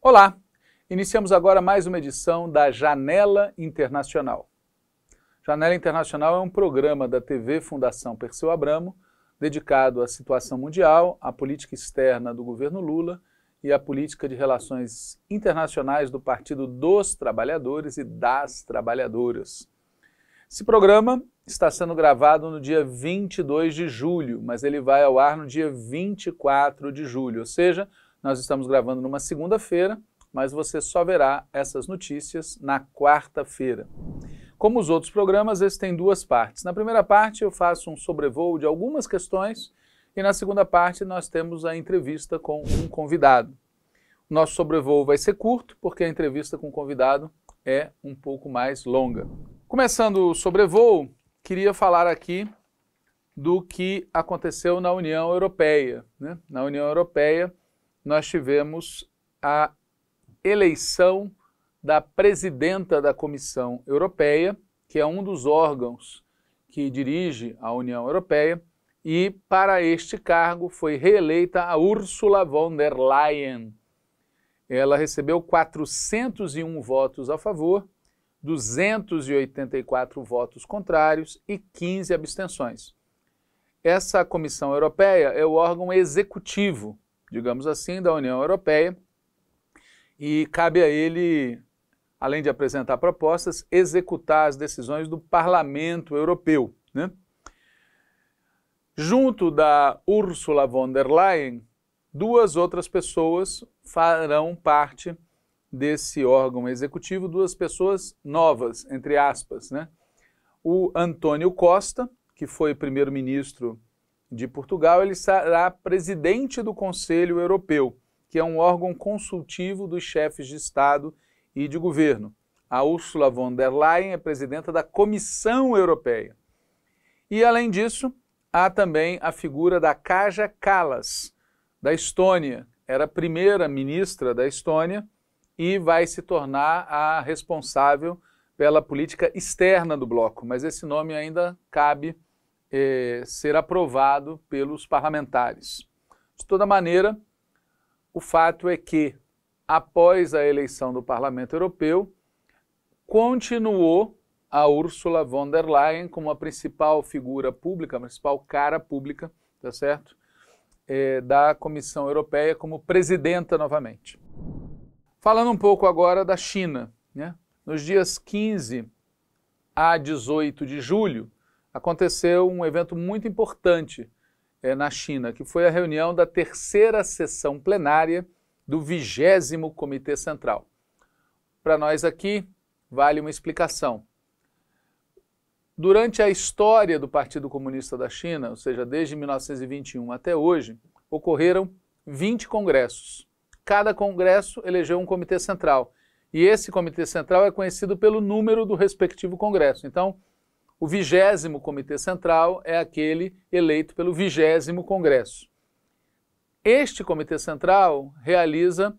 Olá! Iniciamos agora mais uma edição da Janela Internacional. Janela Internacional é um programa da TV Fundação Perseu Abramo dedicado à situação mundial, à política externa do governo Lula e à política de relações internacionais do Partido dos Trabalhadores e das Trabalhadoras. Esse programa está sendo gravado no dia 22 de julho, mas ele vai ao ar no dia 24 de julho. Ou seja, nós estamos gravando numa segunda-feira, mas você só verá essas notícias na quarta-feira. Como os outros programas, esse tem duas partes. Na primeira parte, eu faço um sobrevoo de algumas questões e na segunda parte, nós temos a entrevista com um convidado. nosso sobrevoo vai ser curto, porque a entrevista com o convidado é um pouco mais longa. Começando o sobrevoo, queria falar aqui do que aconteceu na União Europeia. Né? Na União Europeia, nós tivemos a eleição da presidenta da Comissão Europeia, que é um dos órgãos que dirige a União Europeia, e para este cargo foi reeleita a Ursula von der Leyen. Ela recebeu 401 votos a favor 284 votos contrários e 15 abstenções. Essa Comissão Europeia é o órgão executivo, digamos assim, da União Europeia e cabe a ele, além de apresentar propostas, executar as decisões do Parlamento Europeu. Né? Junto da Ursula von der Leyen, duas outras pessoas farão parte desse órgão executivo duas pessoas novas, entre aspas, né? O Antônio Costa, que foi primeiro-ministro de Portugal, ele será presidente do Conselho Europeu, que é um órgão consultivo dos chefes de Estado e de governo. A Ursula von der Leyen é presidenta da Comissão Europeia. E, além disso, há também a figura da Kaja Kallas, da Estônia. Era primeira ministra da Estônia e vai se tornar a responsável pela política externa do bloco, mas esse nome ainda cabe eh, ser aprovado pelos parlamentares. De toda maneira, o fato é que, após a eleição do Parlamento Europeu, continuou a Ursula von der Leyen como a principal figura pública, a principal cara pública, tá certo? Eh, da Comissão Europeia como presidenta novamente. Falando um pouco agora da China, né? nos dias 15 a 18 de julho, aconteceu um evento muito importante é, na China, que foi a reunião da terceira sessão plenária do vigésimo Comitê Central. Para nós aqui, vale uma explicação. Durante a história do Partido Comunista da China, ou seja, desde 1921 até hoje, ocorreram 20 congressos cada congresso elegeu um comitê central. E esse comitê central é conhecido pelo número do respectivo congresso. Então, o vigésimo comitê central é aquele eleito pelo vigésimo congresso. Este comitê central realiza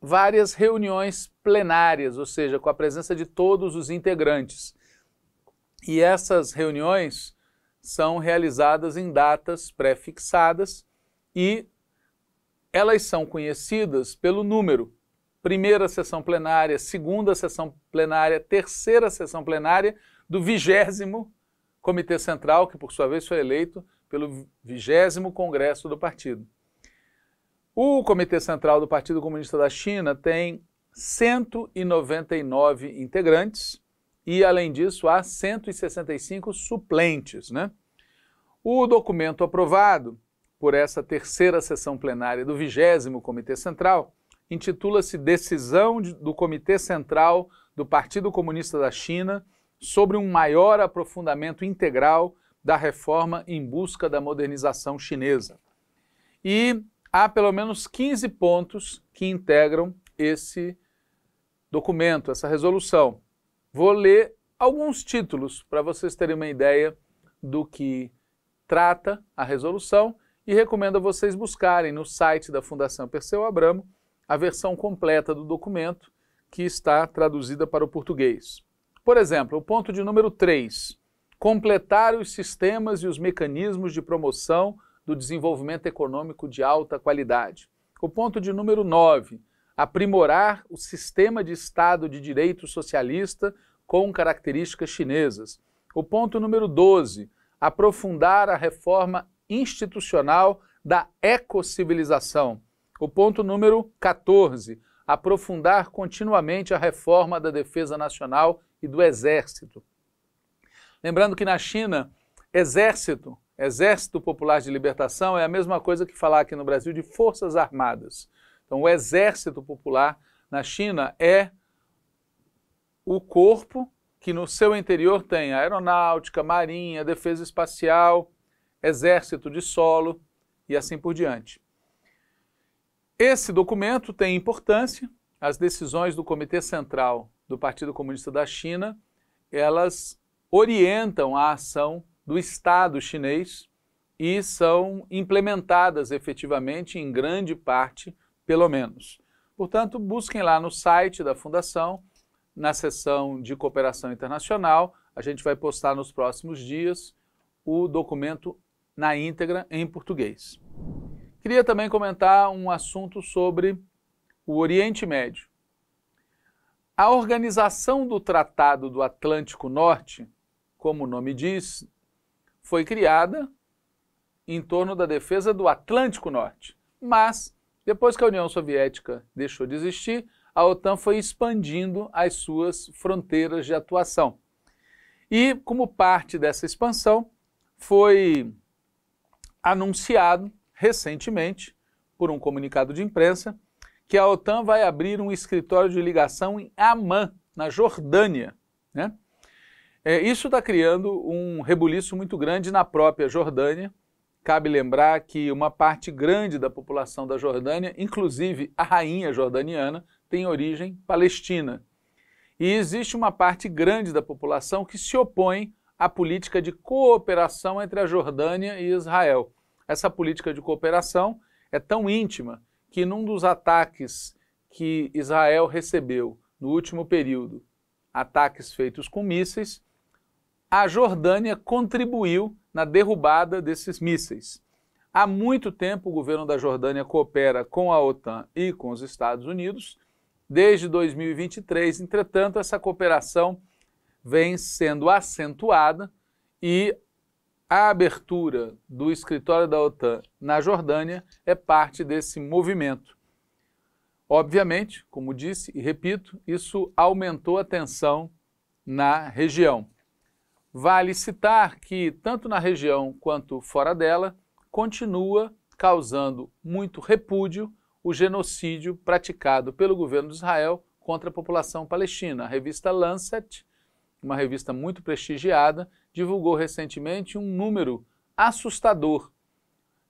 várias reuniões plenárias, ou seja, com a presença de todos os integrantes. E essas reuniões são realizadas em datas pré-fixadas e elas são conhecidas pelo número. Primeira sessão plenária, segunda sessão plenária, terceira sessão plenária do vigésimo Comitê Central, que por sua vez foi eleito pelo vigésimo Congresso do Partido. O Comitê Central do Partido Comunista da China tem 199 integrantes e, além disso, há 165 suplentes. Né? O documento aprovado por essa terceira sessão plenária do vigésimo Comitê Central intitula-se Decisão do Comitê Central do Partido Comunista da China sobre um maior aprofundamento integral da reforma em busca da modernização chinesa. E há pelo menos 15 pontos que integram esse documento, essa resolução. Vou ler alguns títulos para vocês terem uma ideia do que trata a resolução e recomendo a vocês buscarem no site da Fundação Perseu Abramo a versão completa do documento que está traduzida para o português. Por exemplo, o ponto de número 3, completar os sistemas e os mecanismos de promoção do desenvolvimento econômico de alta qualidade. O ponto de número 9, aprimorar o sistema de Estado de direito socialista com características chinesas. O ponto número 12, aprofundar a reforma institucional da ecocivilização. O ponto número 14, aprofundar continuamente a reforma da defesa nacional e do exército. Lembrando que na China, exército, Exército Popular de Libertação é a mesma coisa que falar aqui no Brasil de Forças Armadas. Então, o Exército Popular na China é o corpo que no seu interior tem a aeronáutica, marinha, defesa espacial, exército de solo e assim por diante. Esse documento tem importância. As decisões do Comitê Central do Partido Comunista da China, elas orientam a ação do Estado chinês e são implementadas efetivamente em grande parte, pelo menos. Portanto, busquem lá no site da Fundação, na seção de cooperação internacional, a gente vai postar nos próximos dias o documento na íntegra em português. Queria também comentar um assunto sobre o Oriente Médio. A organização do Tratado do Atlântico Norte, como o nome diz, foi criada em torno da defesa do Atlântico Norte. Mas, depois que a União Soviética deixou de existir, a OTAN foi expandindo as suas fronteiras de atuação. E, como parte dessa expansão, foi anunciado recentemente, por um comunicado de imprensa, que a OTAN vai abrir um escritório de ligação em Amman, na Jordânia. Né? É, isso está criando um rebuliço muito grande na própria Jordânia. Cabe lembrar que uma parte grande da população da Jordânia, inclusive a rainha jordaniana, tem origem palestina. E existe uma parte grande da população que se opõe a política de cooperação entre a Jordânia e Israel. Essa política de cooperação é tão íntima que, num dos ataques que Israel recebeu no último período, ataques feitos com mísseis, a Jordânia contribuiu na derrubada desses mísseis. Há muito tempo o governo da Jordânia coopera com a OTAN e com os Estados Unidos. Desde 2023, entretanto, essa cooperação vem sendo acentuada e a abertura do escritório da OTAN na Jordânia é parte desse movimento. Obviamente, como disse e repito, isso aumentou a tensão na região. Vale citar que, tanto na região quanto fora dela, continua causando muito repúdio o genocídio praticado pelo governo de Israel contra a população palestina. A revista Lancet uma revista muito prestigiada, divulgou recentemente um número assustador.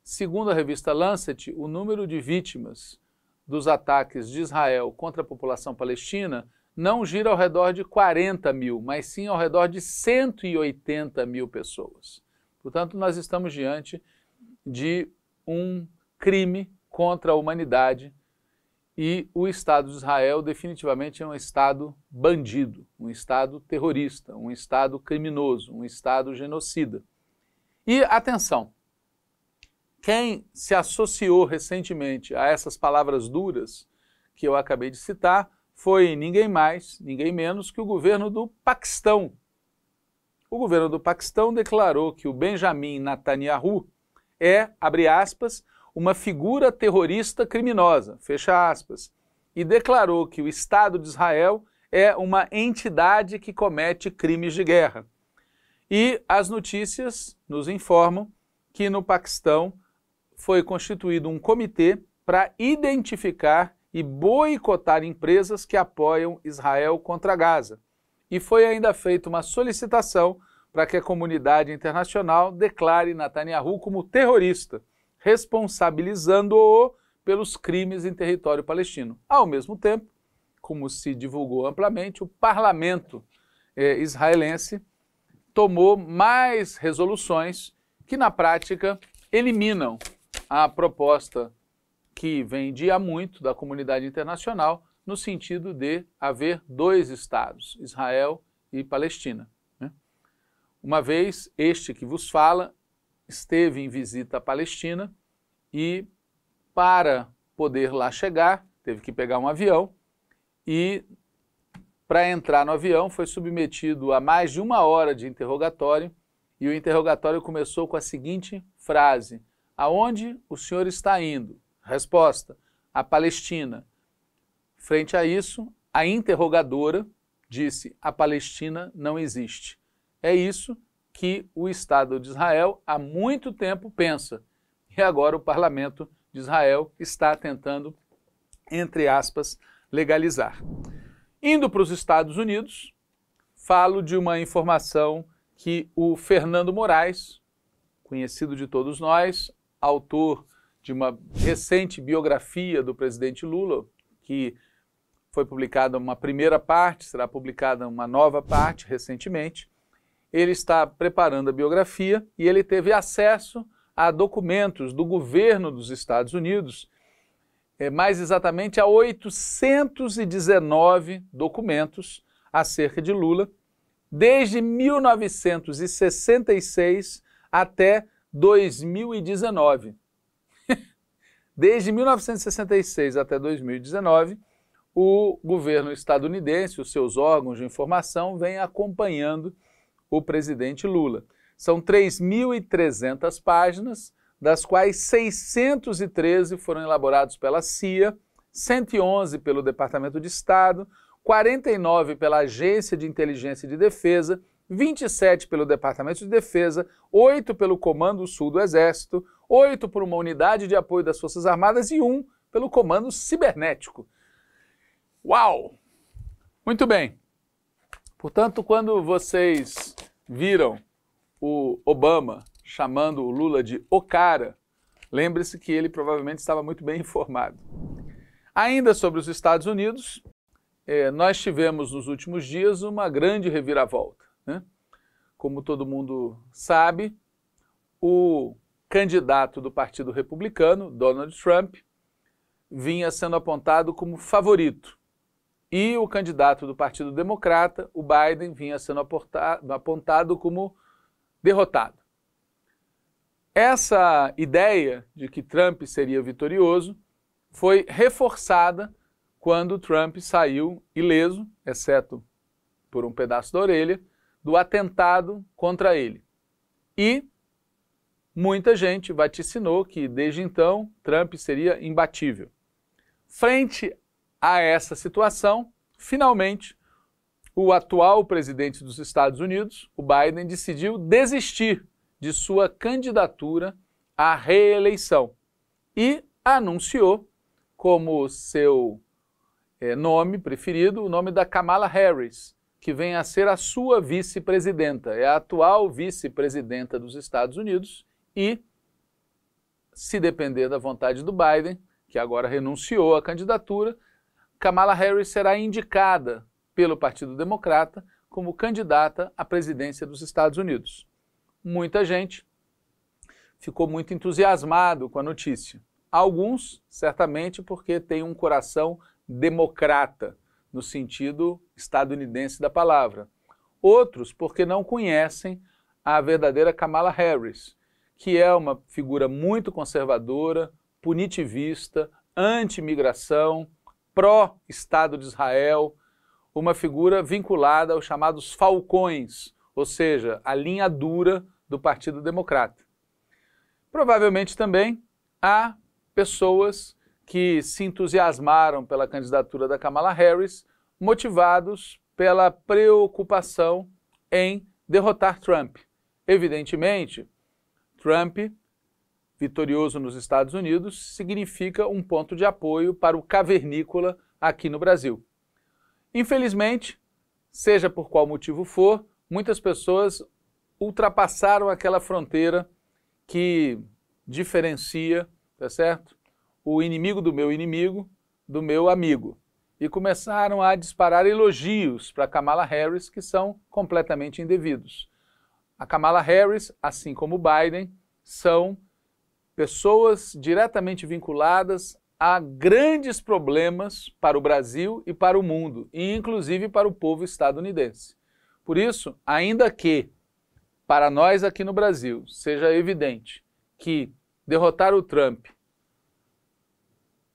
Segundo a revista Lancet, o número de vítimas dos ataques de Israel contra a população palestina não gira ao redor de 40 mil, mas sim ao redor de 180 mil pessoas. Portanto, nós estamos diante de um crime contra a humanidade e o Estado de Israel definitivamente é um Estado bandido, um Estado terrorista, um Estado criminoso, um Estado genocida. E atenção, quem se associou recentemente a essas palavras duras que eu acabei de citar foi ninguém mais, ninguém menos que o governo do Paquistão. O governo do Paquistão declarou que o Benjamin Netanyahu é, abre aspas, uma figura terrorista criminosa, fecha aspas, e declarou que o Estado de Israel é uma entidade que comete crimes de guerra. E as notícias nos informam que no Paquistão foi constituído um comitê para identificar e boicotar empresas que apoiam Israel contra Gaza. E foi ainda feita uma solicitação para que a comunidade internacional declare Netanyahu como terrorista responsabilizando-o pelos crimes em território palestino. Ao mesmo tempo, como se divulgou amplamente, o parlamento eh, israelense tomou mais resoluções que, na prática, eliminam a proposta que vem de há muito da comunidade internacional no sentido de haver dois estados, Israel e Palestina. Né? Uma vez este que vos fala esteve em visita à Palestina e, para poder lá chegar, teve que pegar um avião e, para entrar no avião, foi submetido a mais de uma hora de interrogatório e o interrogatório começou com a seguinte frase: Aonde o senhor está indo? Resposta: A Palestina. Frente a isso, a interrogadora disse: A Palestina não existe. É isso que o Estado de Israel há muito tempo pensa. E agora o parlamento de Israel está tentando, entre aspas, legalizar. Indo para os Estados Unidos, falo de uma informação que o Fernando Moraes, conhecido de todos nós, autor de uma recente biografia do presidente Lula, que foi publicada uma primeira parte, será publicada uma nova parte recentemente, ele está preparando a biografia e ele teve acesso a documentos do governo dos Estados Unidos, é, mais exatamente a 819 documentos acerca de Lula, desde 1966 até 2019. desde 1966 até 2019, o governo estadunidense, os seus órgãos de informação, vem acompanhando o presidente Lula. São 3.300 páginas, das quais 613 foram elaborados pela CIA, 111 pelo Departamento de Estado, 49 pela Agência de Inteligência e de Defesa, 27 pelo Departamento de Defesa, 8 pelo Comando Sul do Exército, 8 por uma unidade de apoio das Forças Armadas e 1 pelo Comando Cibernético. Uau! Muito bem. Portanto, quando vocês viram o Obama chamando o Lula de o cara, lembre-se que ele provavelmente estava muito bem informado. Ainda sobre os Estados Unidos, é, nós tivemos nos últimos dias uma grande reviravolta. Né? Como todo mundo sabe, o candidato do Partido Republicano, Donald Trump, vinha sendo apontado como favorito e o candidato do Partido Democrata, o Biden, vinha sendo apontado como derrotado. Essa ideia de que Trump seria vitorioso foi reforçada quando Trump saiu ileso, exceto por um pedaço da orelha, do atentado contra ele. E muita gente vaticinou que desde então Trump seria imbatível. Frente a essa situação, finalmente, o atual presidente dos Estados Unidos, o Biden, decidiu desistir de sua candidatura à reeleição e anunciou como seu é, nome preferido o nome da Kamala Harris, que vem a ser a sua vice-presidenta, é a atual vice-presidenta dos Estados Unidos e, se depender da vontade do Biden, que agora renunciou à candidatura, Kamala Harris será indicada pelo Partido Democrata como candidata à presidência dos Estados Unidos. Muita gente ficou muito entusiasmado com a notícia. Alguns, certamente, porque têm um coração democrata, no sentido estadunidense da palavra. Outros, porque não conhecem a verdadeira Kamala Harris, que é uma figura muito conservadora, punitivista, anti-imigração, pró-Estado de Israel, uma figura vinculada aos chamados falcões, ou seja, a linha dura do Partido Democrata. Provavelmente também há pessoas que se entusiasmaram pela candidatura da Kamala Harris, motivados pela preocupação em derrotar Trump. Evidentemente, Trump vitorioso nos Estados Unidos significa um ponto de apoio para o cavernícola aqui no Brasil. Infelizmente, seja por qual motivo for, muitas pessoas ultrapassaram aquela fronteira que diferencia, tá certo? O inimigo do meu inimigo do meu amigo e começaram a disparar elogios para Kamala Harris que são completamente indevidos. A Kamala Harris, assim como Biden, são pessoas diretamente vinculadas a grandes problemas para o Brasil e para o mundo, e inclusive para o povo estadunidense. Por isso, ainda que para nós aqui no Brasil seja evidente que derrotar o Trump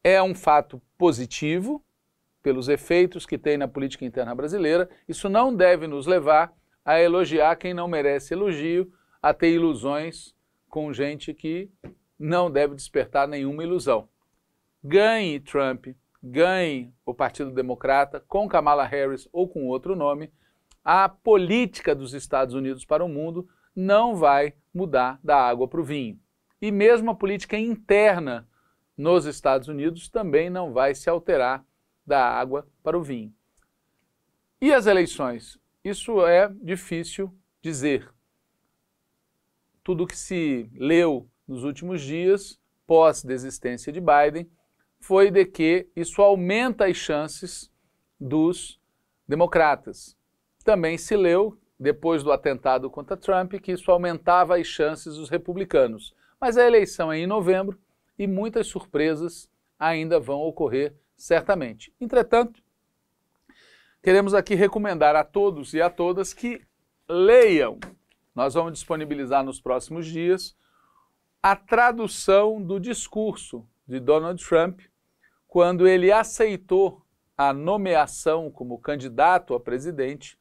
é um fato positivo, pelos efeitos que tem na política interna brasileira, isso não deve nos levar a elogiar quem não merece elogio, a ter ilusões com gente que não deve despertar nenhuma ilusão. Ganhe Trump, ganhe o Partido Democrata com Kamala Harris ou com outro nome, a política dos Estados Unidos para o mundo não vai mudar da água para o vinho. E mesmo a política interna nos Estados Unidos também não vai se alterar da água para o vinho. E as eleições? Isso é difícil dizer. Tudo que se leu nos últimos dias, pós-desistência de Biden, foi de que isso aumenta as chances dos democratas. Também se leu, depois do atentado contra Trump, que isso aumentava as chances dos republicanos. Mas a eleição é em novembro e muitas surpresas ainda vão ocorrer, certamente. Entretanto, queremos aqui recomendar a todos e a todas que leiam. Nós vamos disponibilizar nos próximos dias a tradução do discurso de Donald Trump quando ele aceitou a nomeação como candidato a presidente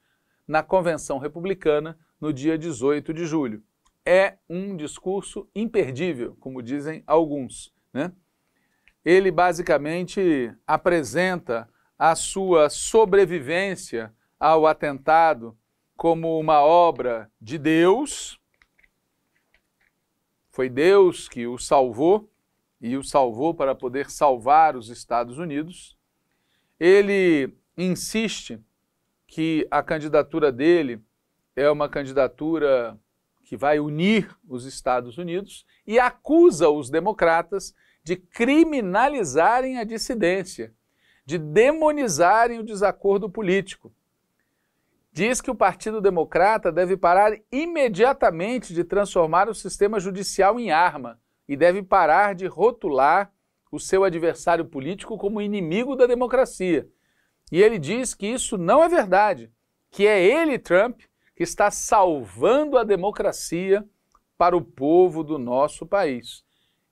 na convenção republicana no dia 18 de julho. É um discurso imperdível, como dizem alguns. Né? Ele basicamente apresenta a sua sobrevivência ao atentado como uma obra de Deus, foi Deus que o salvou e o salvou para poder salvar os Estados Unidos. Ele insiste que a candidatura dele é uma candidatura que vai unir os Estados Unidos e acusa os democratas de criminalizarem a dissidência, de demonizarem o desacordo político diz que o Partido Democrata deve parar imediatamente de transformar o sistema judicial em arma e deve parar de rotular o seu adversário político como inimigo da democracia. E ele diz que isso não é verdade, que é ele, Trump, que está salvando a democracia para o povo do nosso país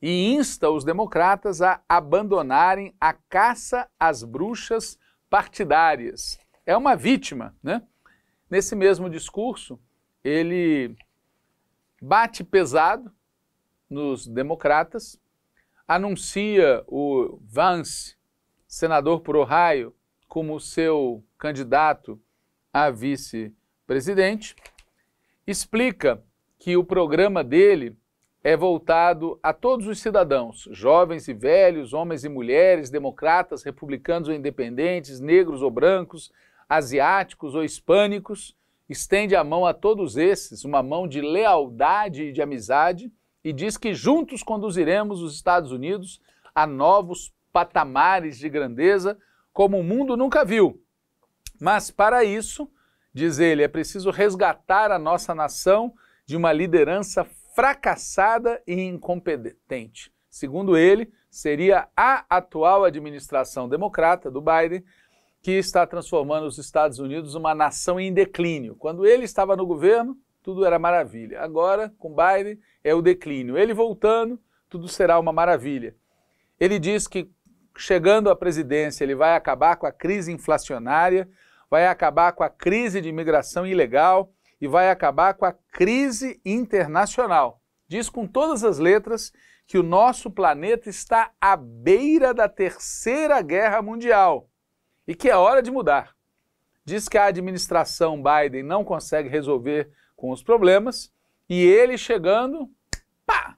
e insta os democratas a abandonarem a caça às bruxas partidárias. É uma vítima, né? Nesse mesmo discurso, ele bate pesado nos democratas, anuncia o Vance, senador por Ohio, como seu candidato a vice-presidente, explica que o programa dele é voltado a todos os cidadãos, jovens e velhos, homens e mulheres, democratas, republicanos ou independentes, negros ou brancos, asiáticos ou hispânicos, estende a mão a todos esses, uma mão de lealdade e de amizade, e diz que juntos conduziremos os Estados Unidos a novos patamares de grandeza como o mundo nunca viu. Mas para isso, diz ele, é preciso resgatar a nossa nação de uma liderança fracassada e incompetente. Segundo ele, seria a atual administração democrata do Biden que está transformando os Estados Unidos uma nação em declínio. Quando ele estava no governo, tudo era maravilha. Agora, com Biden, é o declínio. Ele voltando, tudo será uma maravilha. Ele diz que chegando à presidência, ele vai acabar com a crise inflacionária, vai acabar com a crise de imigração ilegal e vai acabar com a crise internacional. Diz com todas as letras que o nosso planeta está à beira da terceira guerra mundial e que é hora de mudar. Diz que a administração Biden não consegue resolver com os problemas e ele chegando, pá!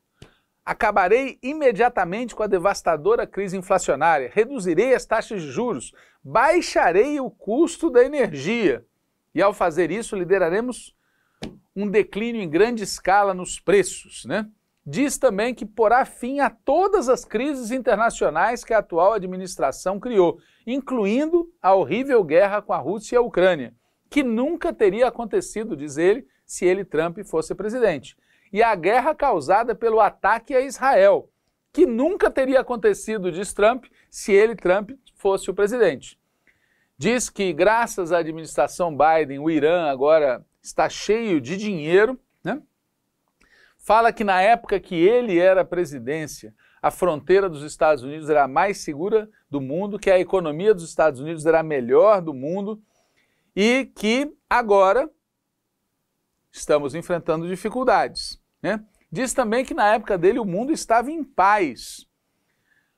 Acabarei imediatamente com a devastadora crise inflacionária, reduzirei as taxas de juros, baixarei o custo da energia. E ao fazer isso, lideraremos um declínio em grande escala nos preços, né? diz também que porá fim a todas as crises internacionais que a atual administração criou, incluindo a horrível guerra com a Rússia e a Ucrânia, que nunca teria acontecido, diz ele, se ele, Trump, fosse presidente. E a guerra causada pelo ataque a Israel, que nunca teria acontecido, diz Trump, se ele, Trump, fosse o presidente. Diz que, graças à administração Biden, o Irã agora está cheio de dinheiro, né? fala que na época que ele era presidência, a fronteira dos Estados Unidos era a mais segura do mundo, que a economia dos Estados Unidos era a melhor do mundo e que agora estamos enfrentando dificuldades. Né? Diz também que na época dele o mundo estava em paz.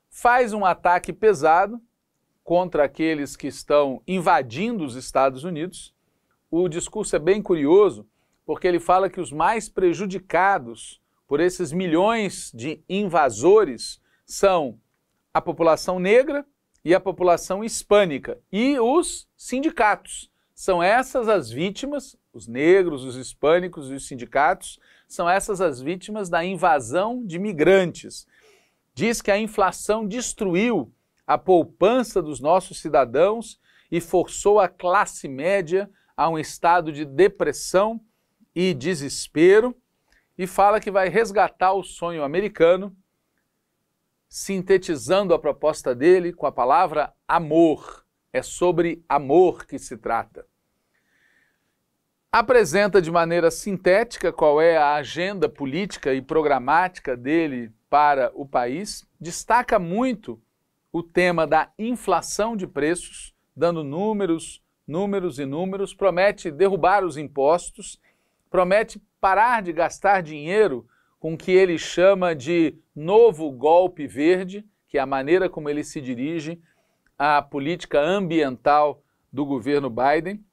Faz um ataque pesado contra aqueles que estão invadindo os Estados Unidos. O discurso é bem curioso, porque ele fala que os mais prejudicados por esses milhões de invasores são a população negra e a população hispânica e os sindicatos. São essas as vítimas, os negros, os hispânicos e os sindicatos, são essas as vítimas da invasão de migrantes. Diz que a inflação destruiu a poupança dos nossos cidadãos e forçou a classe média a um estado de depressão e desespero e fala que vai resgatar o sonho americano, sintetizando a proposta dele com a palavra amor. É sobre amor que se trata. Apresenta de maneira sintética qual é a agenda política e programática dele para o país, destaca muito o tema da inflação de preços, dando números, números e números, promete derrubar os impostos promete parar de gastar dinheiro com o que ele chama de novo golpe verde, que é a maneira como ele se dirige à política ambiental do governo Biden.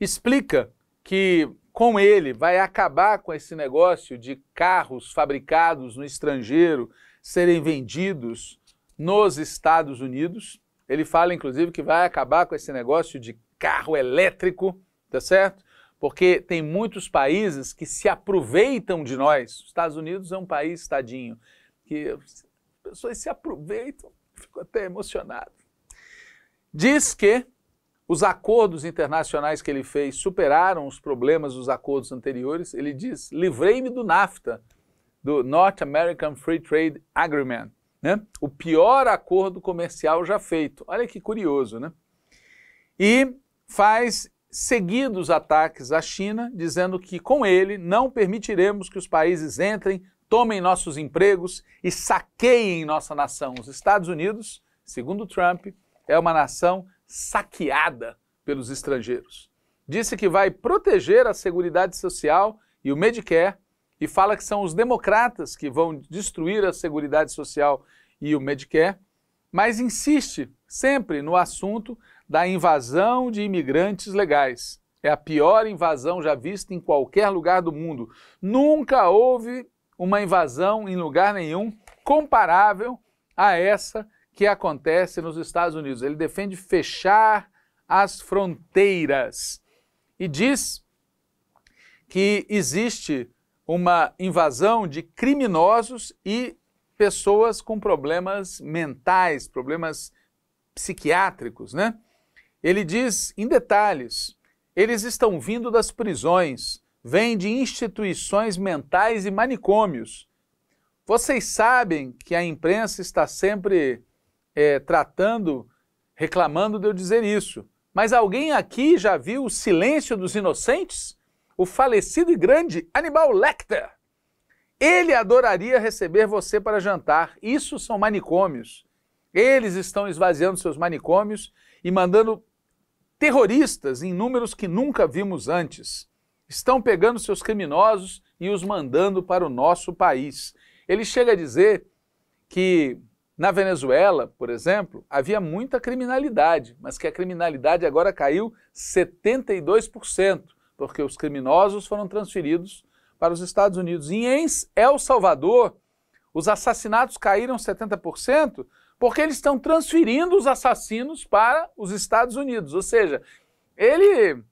Explica que com ele vai acabar com esse negócio de carros fabricados no estrangeiro serem vendidos nos Estados Unidos. Ele fala, inclusive, que vai acabar com esse negócio de carro elétrico, tá certo? porque tem muitos países que se aproveitam de nós. Os Estados Unidos é um país, estadinho, que as pessoas se aproveitam, fico até emocionado. Diz que os acordos internacionais que ele fez superaram os problemas dos acordos anteriores. Ele diz: livrei-me do NAFTA, do North American Free Trade Agreement, né? o pior acordo comercial já feito. Olha que curioso, né? E faz seguidos ataques à China, dizendo que com ele não permitiremos que os países entrem, tomem nossos empregos e saqueiem nossa nação. Os Estados Unidos, segundo Trump, é uma nação saqueada pelos estrangeiros. Disse que vai proteger a Seguridade Social e o Medicare e fala que são os democratas que vão destruir a Seguridade Social e o Medicare, mas insiste sempre no assunto da invasão de imigrantes legais. É a pior invasão já vista em qualquer lugar do mundo. Nunca houve uma invasão em lugar nenhum comparável a essa que acontece nos Estados Unidos. Ele defende fechar as fronteiras e diz que existe uma invasão de criminosos e pessoas com problemas mentais, problemas psiquiátricos, né? Ele diz em detalhes: eles estão vindo das prisões, vêm de instituições mentais e manicômios. Vocês sabem que a imprensa está sempre é, tratando, reclamando de eu dizer isso. Mas alguém aqui já viu o silêncio dos inocentes? O falecido e grande Anibal Lecter. Ele adoraria receber você para jantar. Isso são manicômios. Eles estão esvaziando seus manicômios e mandando Terroristas em números que nunca vimos antes estão pegando seus criminosos e os mandando para o nosso país. Ele chega a dizer que na Venezuela, por exemplo, havia muita criminalidade, mas que a criminalidade agora caiu 72%, porque os criminosos foram transferidos para os Estados Unidos. E em El Salvador, os assassinatos caíram 70%, porque eles estão transferindo os assassinos para os Estados Unidos. Ou seja, ele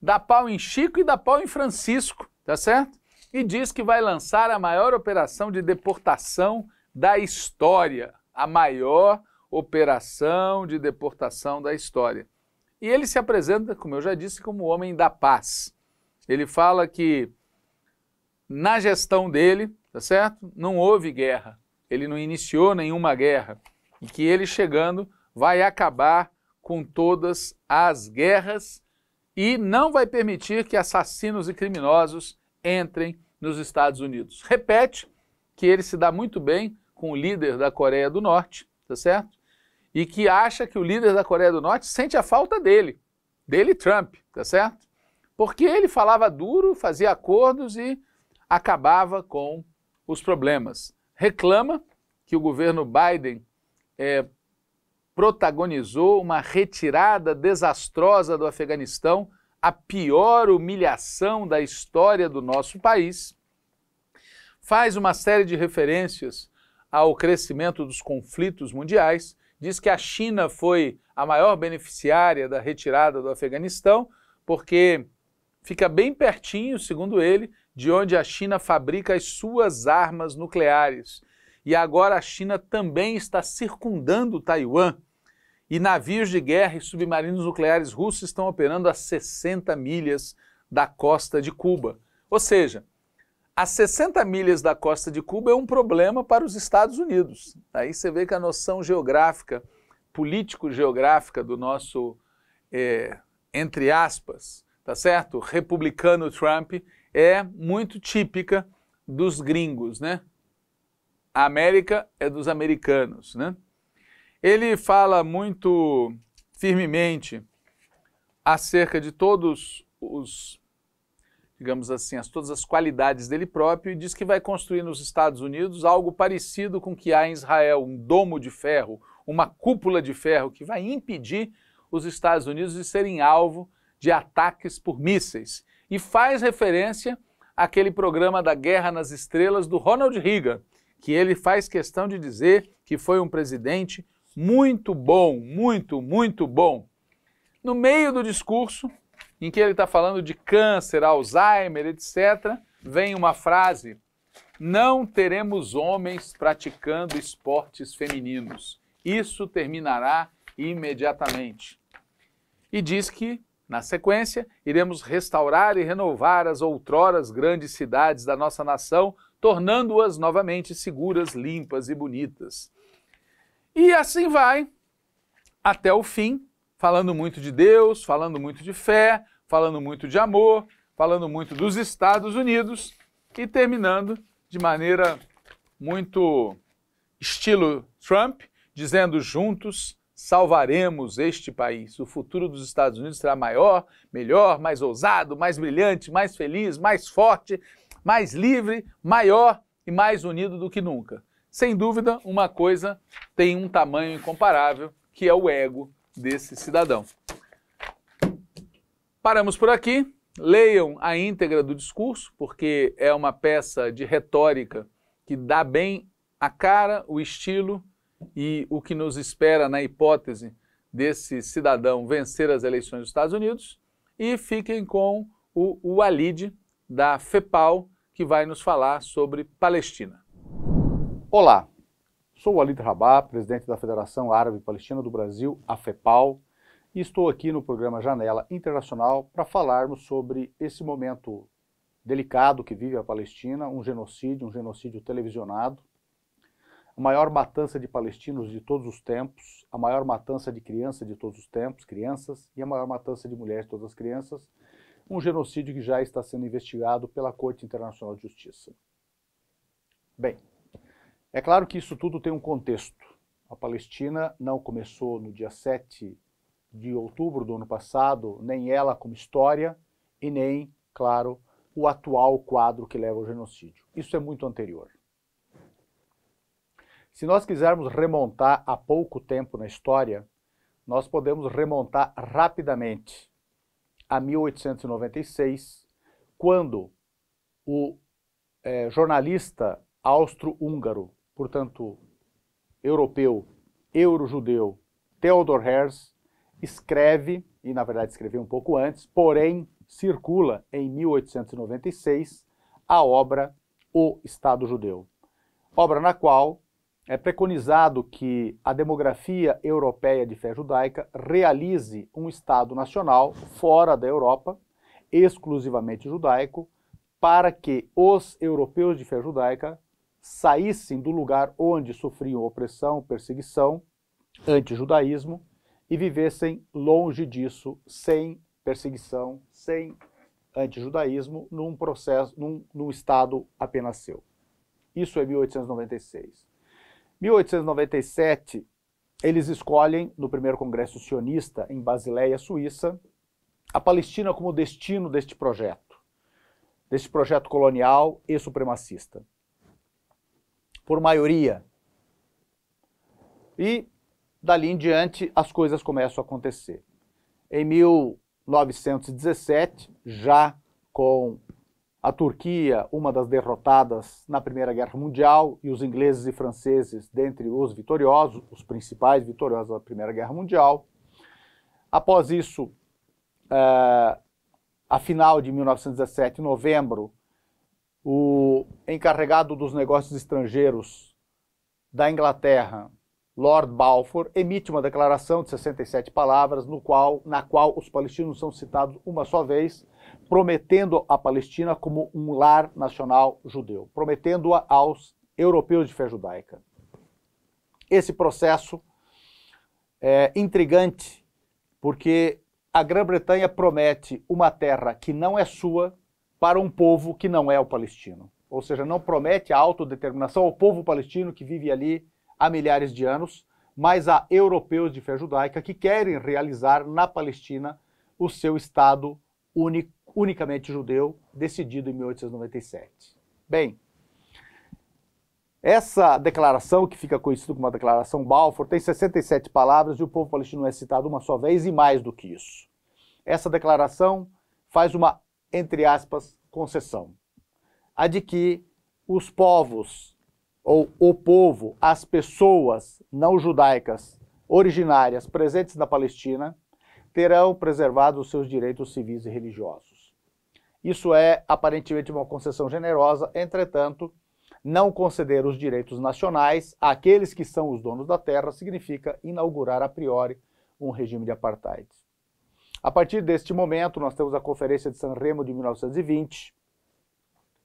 dá pau em Chico e dá pau em Francisco, tá certo? E diz que vai lançar a maior operação de deportação da história. A maior operação de deportação da história. E ele se apresenta, como eu já disse, como o homem da paz. Ele fala que na gestão dele, tá certo? Não houve guerra ele não iniciou nenhuma guerra e que ele chegando vai acabar com todas as guerras e não vai permitir que assassinos e criminosos entrem nos Estados Unidos. Repete que ele se dá muito bem com o líder da Coreia do Norte, tá certo? E que acha que o líder da Coreia do Norte sente a falta dele, dele Trump, tá certo? Porque ele falava duro, fazia acordos e acabava com os problemas reclama que o governo Biden é, protagonizou uma retirada desastrosa do Afeganistão, a pior humilhação da história do nosso país. Faz uma série de referências ao crescimento dos conflitos mundiais, diz que a China foi a maior beneficiária da retirada do Afeganistão, porque fica bem pertinho, segundo ele, de onde a China fabrica as suas armas nucleares. E agora a China também está circundando Taiwan. E navios de guerra e submarinos nucleares russos estão operando a 60 milhas da costa de Cuba. Ou seja, a 60 milhas da costa de Cuba é um problema para os Estados Unidos. Aí você vê que a noção geográfica, político-geográfica do nosso, é, entre aspas, tá certo? Republicano Trump é muito típica dos gringos, né? A América é dos americanos, né? Ele fala muito firmemente acerca de todos os, digamos assim, as, todas as qualidades dele próprio e diz que vai construir nos Estados Unidos algo parecido com o que há em Israel, um domo de ferro, uma cúpula de ferro que vai impedir os Estados Unidos de serem alvo de ataques por mísseis e faz referência àquele programa da Guerra nas Estrelas do Ronald Reagan, que ele faz questão de dizer que foi um presidente muito bom, muito, muito bom. No meio do discurso, em que ele está falando de câncer, Alzheimer, etc., vem uma frase: Não teremos homens praticando esportes femininos. Isso terminará imediatamente. E diz que na sequência, iremos restaurar e renovar as outroras grandes cidades da nossa nação, tornando-as novamente seguras, limpas e bonitas. E assim vai até o fim, falando muito de Deus, falando muito de fé, falando muito de amor, falando muito dos Estados Unidos e terminando de maneira muito estilo Trump, dizendo juntos salvaremos este país. O futuro dos Estados Unidos será maior, melhor, mais ousado, mais brilhante, mais feliz, mais forte, mais livre, maior e mais unido do que nunca. Sem dúvida, uma coisa tem um tamanho incomparável, que é o ego desse cidadão. Paramos por aqui. Leiam a íntegra do discurso, porque é uma peça de retórica que dá bem a cara, o estilo e o que nos espera na hipótese desse cidadão vencer as eleições dos Estados Unidos. E fiquem com o Walid, da FEPAL, que vai nos falar sobre Palestina. Olá, sou Walid Rabá, presidente da Federação Árabe Palestina do Brasil, a FEPAL, e estou aqui no programa Janela Internacional para falarmos sobre esse momento delicado que vive a Palestina, um genocídio, um genocídio televisionado, a maior matança de palestinos de todos os tempos, a maior matança de crianças de todos os tempos, crianças, e a maior matança de mulheres de todas as crianças, um genocídio que já está sendo investigado pela Corte Internacional de Justiça. Bem, é claro que isso tudo tem um contexto. A Palestina não começou no dia 7 de outubro do ano passado, nem ela como história, e nem, claro, o atual quadro que leva ao genocídio. Isso é muito anterior. Se nós quisermos remontar a pouco tempo na história, nós podemos remontar rapidamente a 1896, quando o eh, jornalista austro-húngaro, portanto, europeu, euro-judeu, Theodor Herz, escreve, e na verdade escreveu um pouco antes, porém circula em 1896 a obra O Estado Judeu, obra na qual é preconizado que a demografia europeia de fé judaica realize um Estado nacional fora da Europa, exclusivamente judaico, para que os europeus de fé judaica saíssem do lugar onde sofriam opressão, perseguição, antijudaísmo e vivessem longe disso, sem perseguição, sem antijudaísmo, num processo, num, num estado apenas seu. Isso é 1896. 1897, eles escolhem, no primeiro congresso sionista, em Basileia, Suíça, a Palestina como destino deste projeto, deste projeto colonial e supremacista. Por maioria. E, dali em diante, as coisas começam a acontecer. Em 1917, já com a Turquia, uma das derrotadas na Primeira Guerra Mundial, e os ingleses e franceses dentre os vitoriosos, os principais vitoriosos da Primeira Guerra Mundial. Após isso, eh, a final de 1917, em novembro, o encarregado dos negócios estrangeiros da Inglaterra, Lord Balfour emite uma declaração de 67 palavras, no qual, na qual os palestinos são citados uma só vez, prometendo a Palestina como um lar nacional judeu, prometendo-a aos europeus de fé judaica. Esse processo é intrigante, porque a Grã-Bretanha promete uma terra que não é sua para um povo que não é o palestino. Ou seja, não promete a autodeterminação ao povo palestino que vive ali há milhares de anos, mas a europeus de fé judaica que querem realizar na Palestina o seu Estado unicamente judeu, decidido em 1897. Bem, essa declaração, que fica conhecida como a Declaração Balfour, tem 67 palavras e o povo palestino é citado uma só vez e mais do que isso. Essa declaração faz uma, entre aspas, concessão. A de que os povos ou o povo, as pessoas não judaicas originárias presentes na Palestina terão preservado os seus direitos civis e religiosos. Isso é aparentemente uma concessão generosa, entretanto, não conceder os direitos nacionais àqueles que são os donos da terra significa inaugurar a priori um regime de apartheid. A partir deste momento, nós temos a Conferência de San Remo de 1920,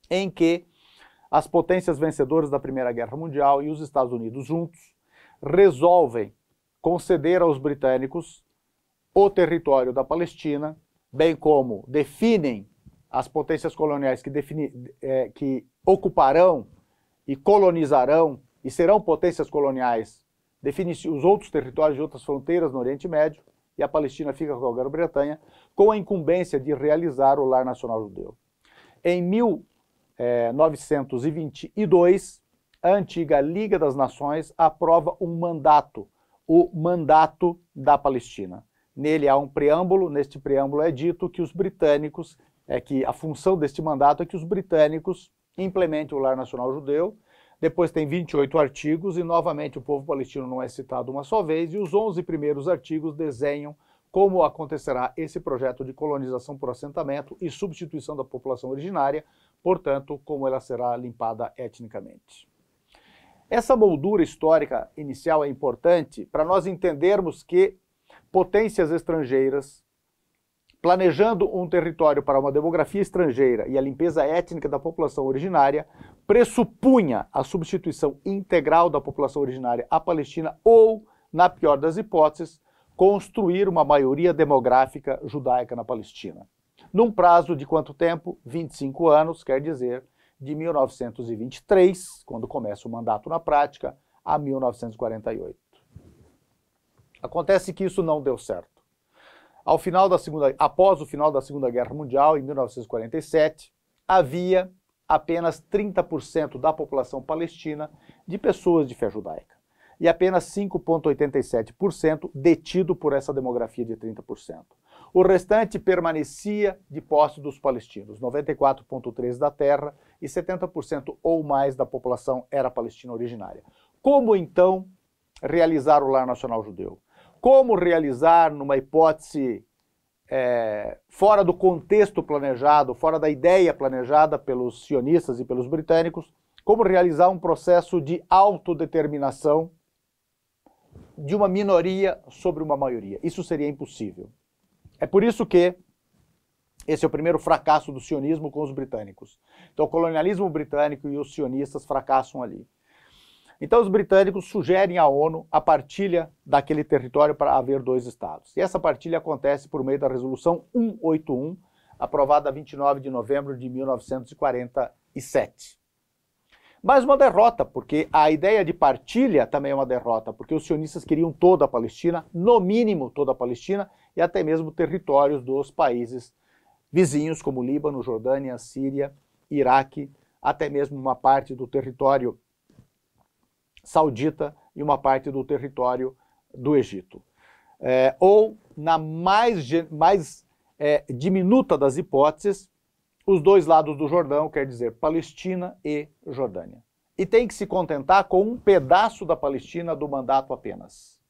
em que as potências vencedoras da Primeira Guerra Mundial e os Estados Unidos juntos resolvem conceder aos britânicos o território da Palestina, bem como definem as potências coloniais que, defini, é, que ocuparão e colonizarão e serão potências coloniais, definem os outros territórios de outras fronteiras no Oriente Médio e a Palestina fica com a Grã-Bretanha, com a incumbência de realizar o lar nacional judeu. Em 1000 é, 922, a antiga Liga das Nações aprova um mandato, o Mandato da Palestina. Nele há um preâmbulo, neste preâmbulo é dito que os britânicos, é que a função deste mandato é que os britânicos implementem o lar nacional judeu, depois tem 28 artigos e novamente o povo palestino não é citado uma só vez e os 11 primeiros artigos desenham como acontecerá esse projeto de colonização por assentamento e substituição da população originária portanto, como ela será limpada etnicamente. Essa moldura histórica inicial é importante para nós entendermos que potências estrangeiras, planejando um território para uma demografia estrangeira e a limpeza étnica da população originária, pressupunha a substituição integral da população originária à Palestina ou, na pior das hipóteses, construir uma maioria demográfica judaica na Palestina num prazo de quanto tempo? 25 anos, quer dizer, de 1923, quando começa o mandato na prática, a 1948. Acontece que isso não deu certo. Ao final da segunda, após o final da Segunda Guerra Mundial, em 1947, havia apenas 30% da população palestina de pessoas de fé judaica e apenas 5,87% detido por essa demografia de 30%. O restante permanecia de posse dos palestinos, 94,3% da terra e 70% ou mais da população era palestina originária. Como então realizar o lar nacional judeu? Como realizar, numa hipótese é, fora do contexto planejado, fora da ideia planejada pelos sionistas e pelos britânicos, como realizar um processo de autodeterminação de uma minoria sobre uma maioria. Isso seria impossível. É por isso que esse é o primeiro fracasso do sionismo com os britânicos. Então, o colonialismo britânico e os sionistas fracassam ali. Então, os britânicos sugerem à ONU a partilha daquele território para haver dois estados. E essa partilha acontece por meio da Resolução 181, aprovada 29 de novembro de 1947. Mais uma derrota, porque a ideia de partilha também é uma derrota, porque os sionistas queriam toda a Palestina, no mínimo toda a Palestina, e até mesmo territórios dos países vizinhos, como Líbano, Jordânia, Síria, Iraque, até mesmo uma parte do território saudita e uma parte do território do Egito. É, ou, na mais, mais é, diminuta das hipóteses, os dois lados do Jordão, quer dizer, Palestina e Jordânia. E tem que se contentar com um pedaço da Palestina do mandato apenas.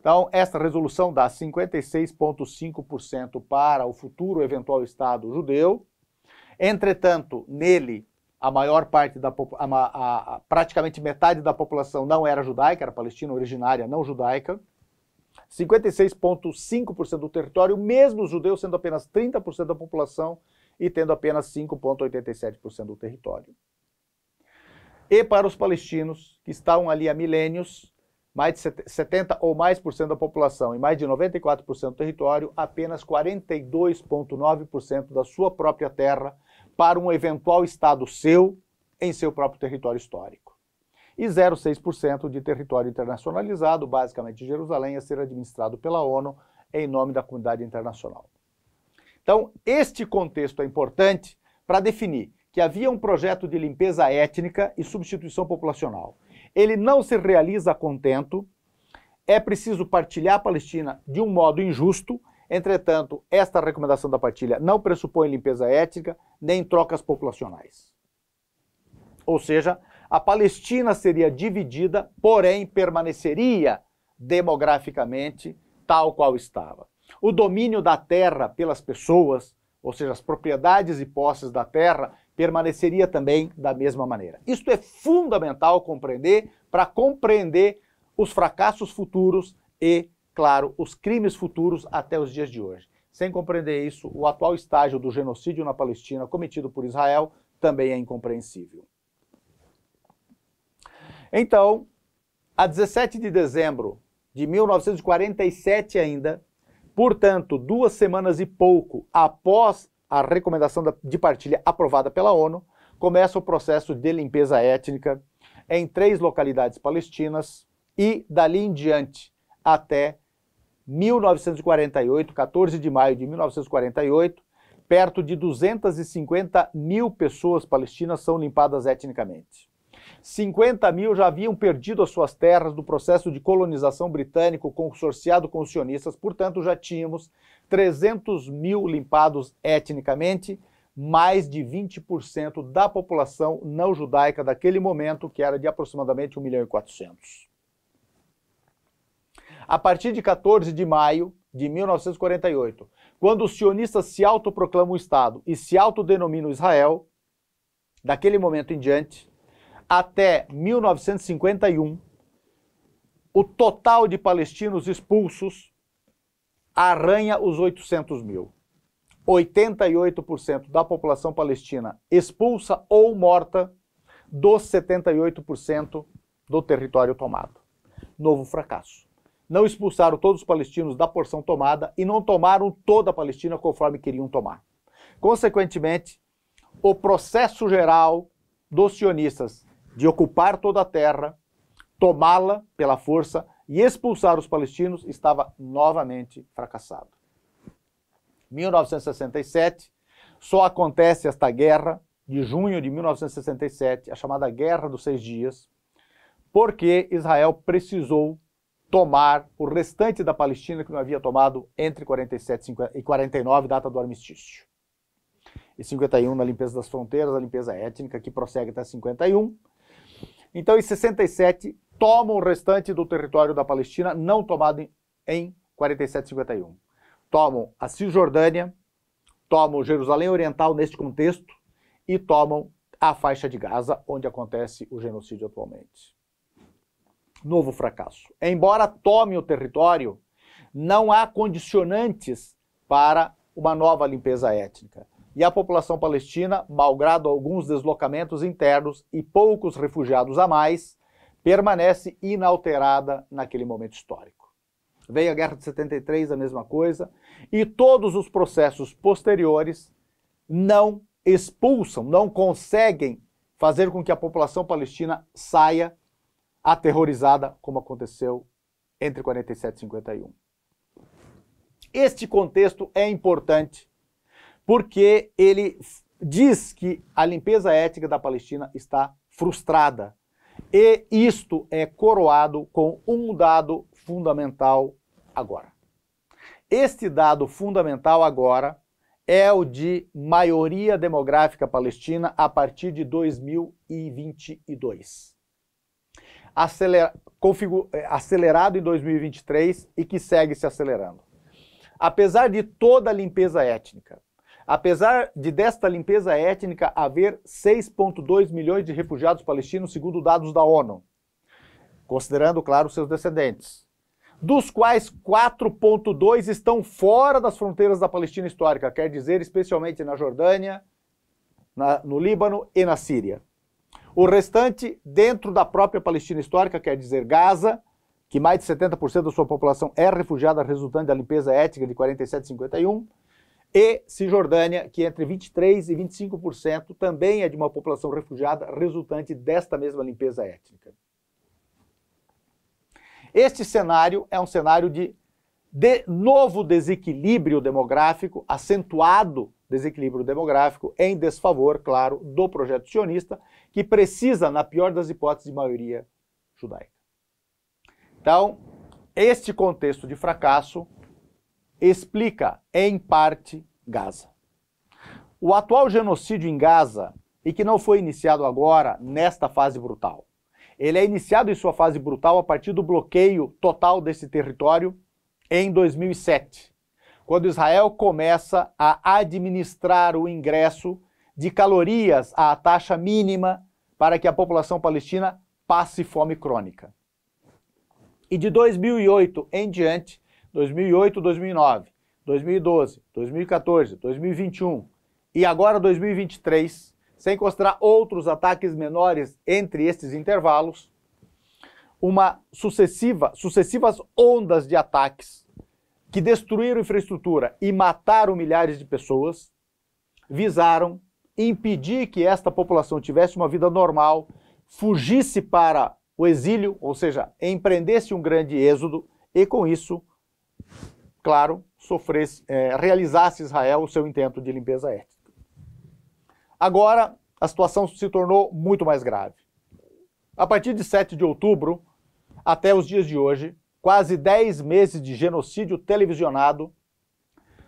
Então, esta resolução dá 56,5% para o futuro eventual Estado judeu. Entretanto, nele, a maior parte da a, a, praticamente metade da população não era judaica, era palestina originária não judaica. 56,5% do território, mesmo os judeus sendo apenas 30% da população e tendo apenas 5,87% do território. E para os palestinos, que estão ali há milênios, mais de 70 ou mais por cento da população e mais de 94% do território, apenas 42,9% da sua própria terra para um eventual Estado seu em seu próprio território histórico. E 0,6% de território internacionalizado, basicamente Jerusalém, a ser administrado pela ONU em nome da comunidade internacional. Então, este contexto é importante para definir que havia um projeto de limpeza étnica e substituição populacional ele não se realiza contento, é preciso partilhar a Palestina de um modo injusto. Entretanto, esta recomendação da partilha não pressupõe limpeza étnica nem trocas populacionais. Ou seja, a Palestina seria dividida, porém permaneceria demograficamente tal qual estava. O domínio da terra pelas pessoas, ou seja, as propriedades e posses da terra, permaneceria também da mesma maneira. Isto é fundamental compreender para compreender os fracassos futuros e, claro, os crimes futuros até os dias de hoje. Sem compreender isso, o atual estágio do genocídio na Palestina cometido por Israel também é incompreensível. Então, a 17 de dezembro de 1947 ainda, portanto, duas semanas e pouco após a recomendação de partilha aprovada pela ONU, começa o processo de limpeza étnica em três localidades palestinas e, dali em diante, até 1948, 14 de maio de 1948, perto de 250 mil pessoas palestinas são limpadas etnicamente. 50 mil já haviam perdido as suas terras do processo de colonização britânico consorciado com os sionistas, portanto, já tínhamos 300 mil limpados etnicamente, mais de 20% da população não judaica daquele momento, que era de aproximadamente 1 milhão e 400. A partir de 14 de maio de 1948, quando os sionistas se autoproclamam o Estado e se autodenominam Israel, daquele momento em diante, até 1951, o total de palestinos expulsos arranha os 800 mil. 88% da população palestina expulsa ou morta dos 78% do território tomado. Novo fracasso. Não expulsaram todos os palestinos da porção tomada e não tomaram toda a Palestina conforme queriam tomar. Consequentemente, o processo geral dos sionistas de ocupar toda a terra, tomá-la pela força, e expulsar os palestinos, estava novamente fracassado. 1967, só acontece esta guerra de junho de 1967, a chamada Guerra dos Seis Dias, porque Israel precisou tomar o restante da Palestina que não havia tomado entre 47 e 49, data do armistício. E 51 na limpeza das fronteiras, a limpeza étnica que prossegue até 51. Então, em 67 tomam o restante do território da Palestina não tomado em, 4751 47-51. Tomam a Cisjordânia, tomam Jerusalém Oriental neste contexto e tomam a faixa de Gaza, onde acontece o genocídio atualmente. Novo fracasso. Embora tome o território, não há condicionantes para uma nova limpeza étnica. E a população palestina, malgrado alguns deslocamentos internos e poucos refugiados a mais, permanece inalterada naquele momento histórico. Veio a Guerra de 73, a mesma coisa, e todos os processos posteriores não expulsam, não conseguem fazer com que a população palestina saia aterrorizada, como aconteceu entre 47 e 51. Este contexto é importante porque ele diz que a limpeza étnica da Palestina está frustrada e isto é coroado com um dado fundamental agora. Este dado fundamental agora é o de maioria demográfica palestina a partir de 2022. Eh, acelerado em 2023 e que segue se acelerando. Apesar de toda a limpeza étnica, Apesar de desta limpeza étnica haver 6,2 milhões de refugiados palestinos, segundo dados da ONU, considerando, claro, seus descendentes, dos quais 4,2 estão fora das fronteiras da Palestina histórica, quer dizer, especialmente na Jordânia, na, no Líbano e na Síria. O restante dentro da própria Palestina histórica, quer dizer, Gaza, que mais de 70% da sua população é refugiada resultante da limpeza étnica de 4751, e Cisjordânia, que entre 23% e 25% também é de uma população refugiada resultante desta mesma limpeza étnica. Este cenário é um cenário de, de novo desequilíbrio demográfico, acentuado desequilíbrio demográfico, em desfavor, claro, do projeto sionista, que precisa, na pior das hipóteses, de maioria judaica. Então, este contexto de fracasso explica, em parte, Gaza. O atual genocídio em Gaza, e que não foi iniciado agora, nesta fase brutal, ele é iniciado em sua fase brutal a partir do bloqueio total desse território em 2007, quando Israel começa a administrar o ingresso de calorias à taxa mínima para que a população palestina passe fome crônica. E de 2008 em diante, 2008, 2009, 2012, 2014, 2021 e agora 2023, sem considerar outros ataques menores entre estes intervalos, uma sucessiva, sucessivas ondas de ataques que destruíram infraestrutura e mataram milhares de pessoas, visaram impedir que esta população tivesse uma vida normal, fugisse para o exílio, ou seja, empreendesse um grande êxodo e com isso claro, sofresse, é, realizasse Israel o seu intento de limpeza étnica. Agora, a situação se tornou muito mais grave. A partir de 7 de outubro até os dias de hoje, quase 10 meses de genocídio televisionado,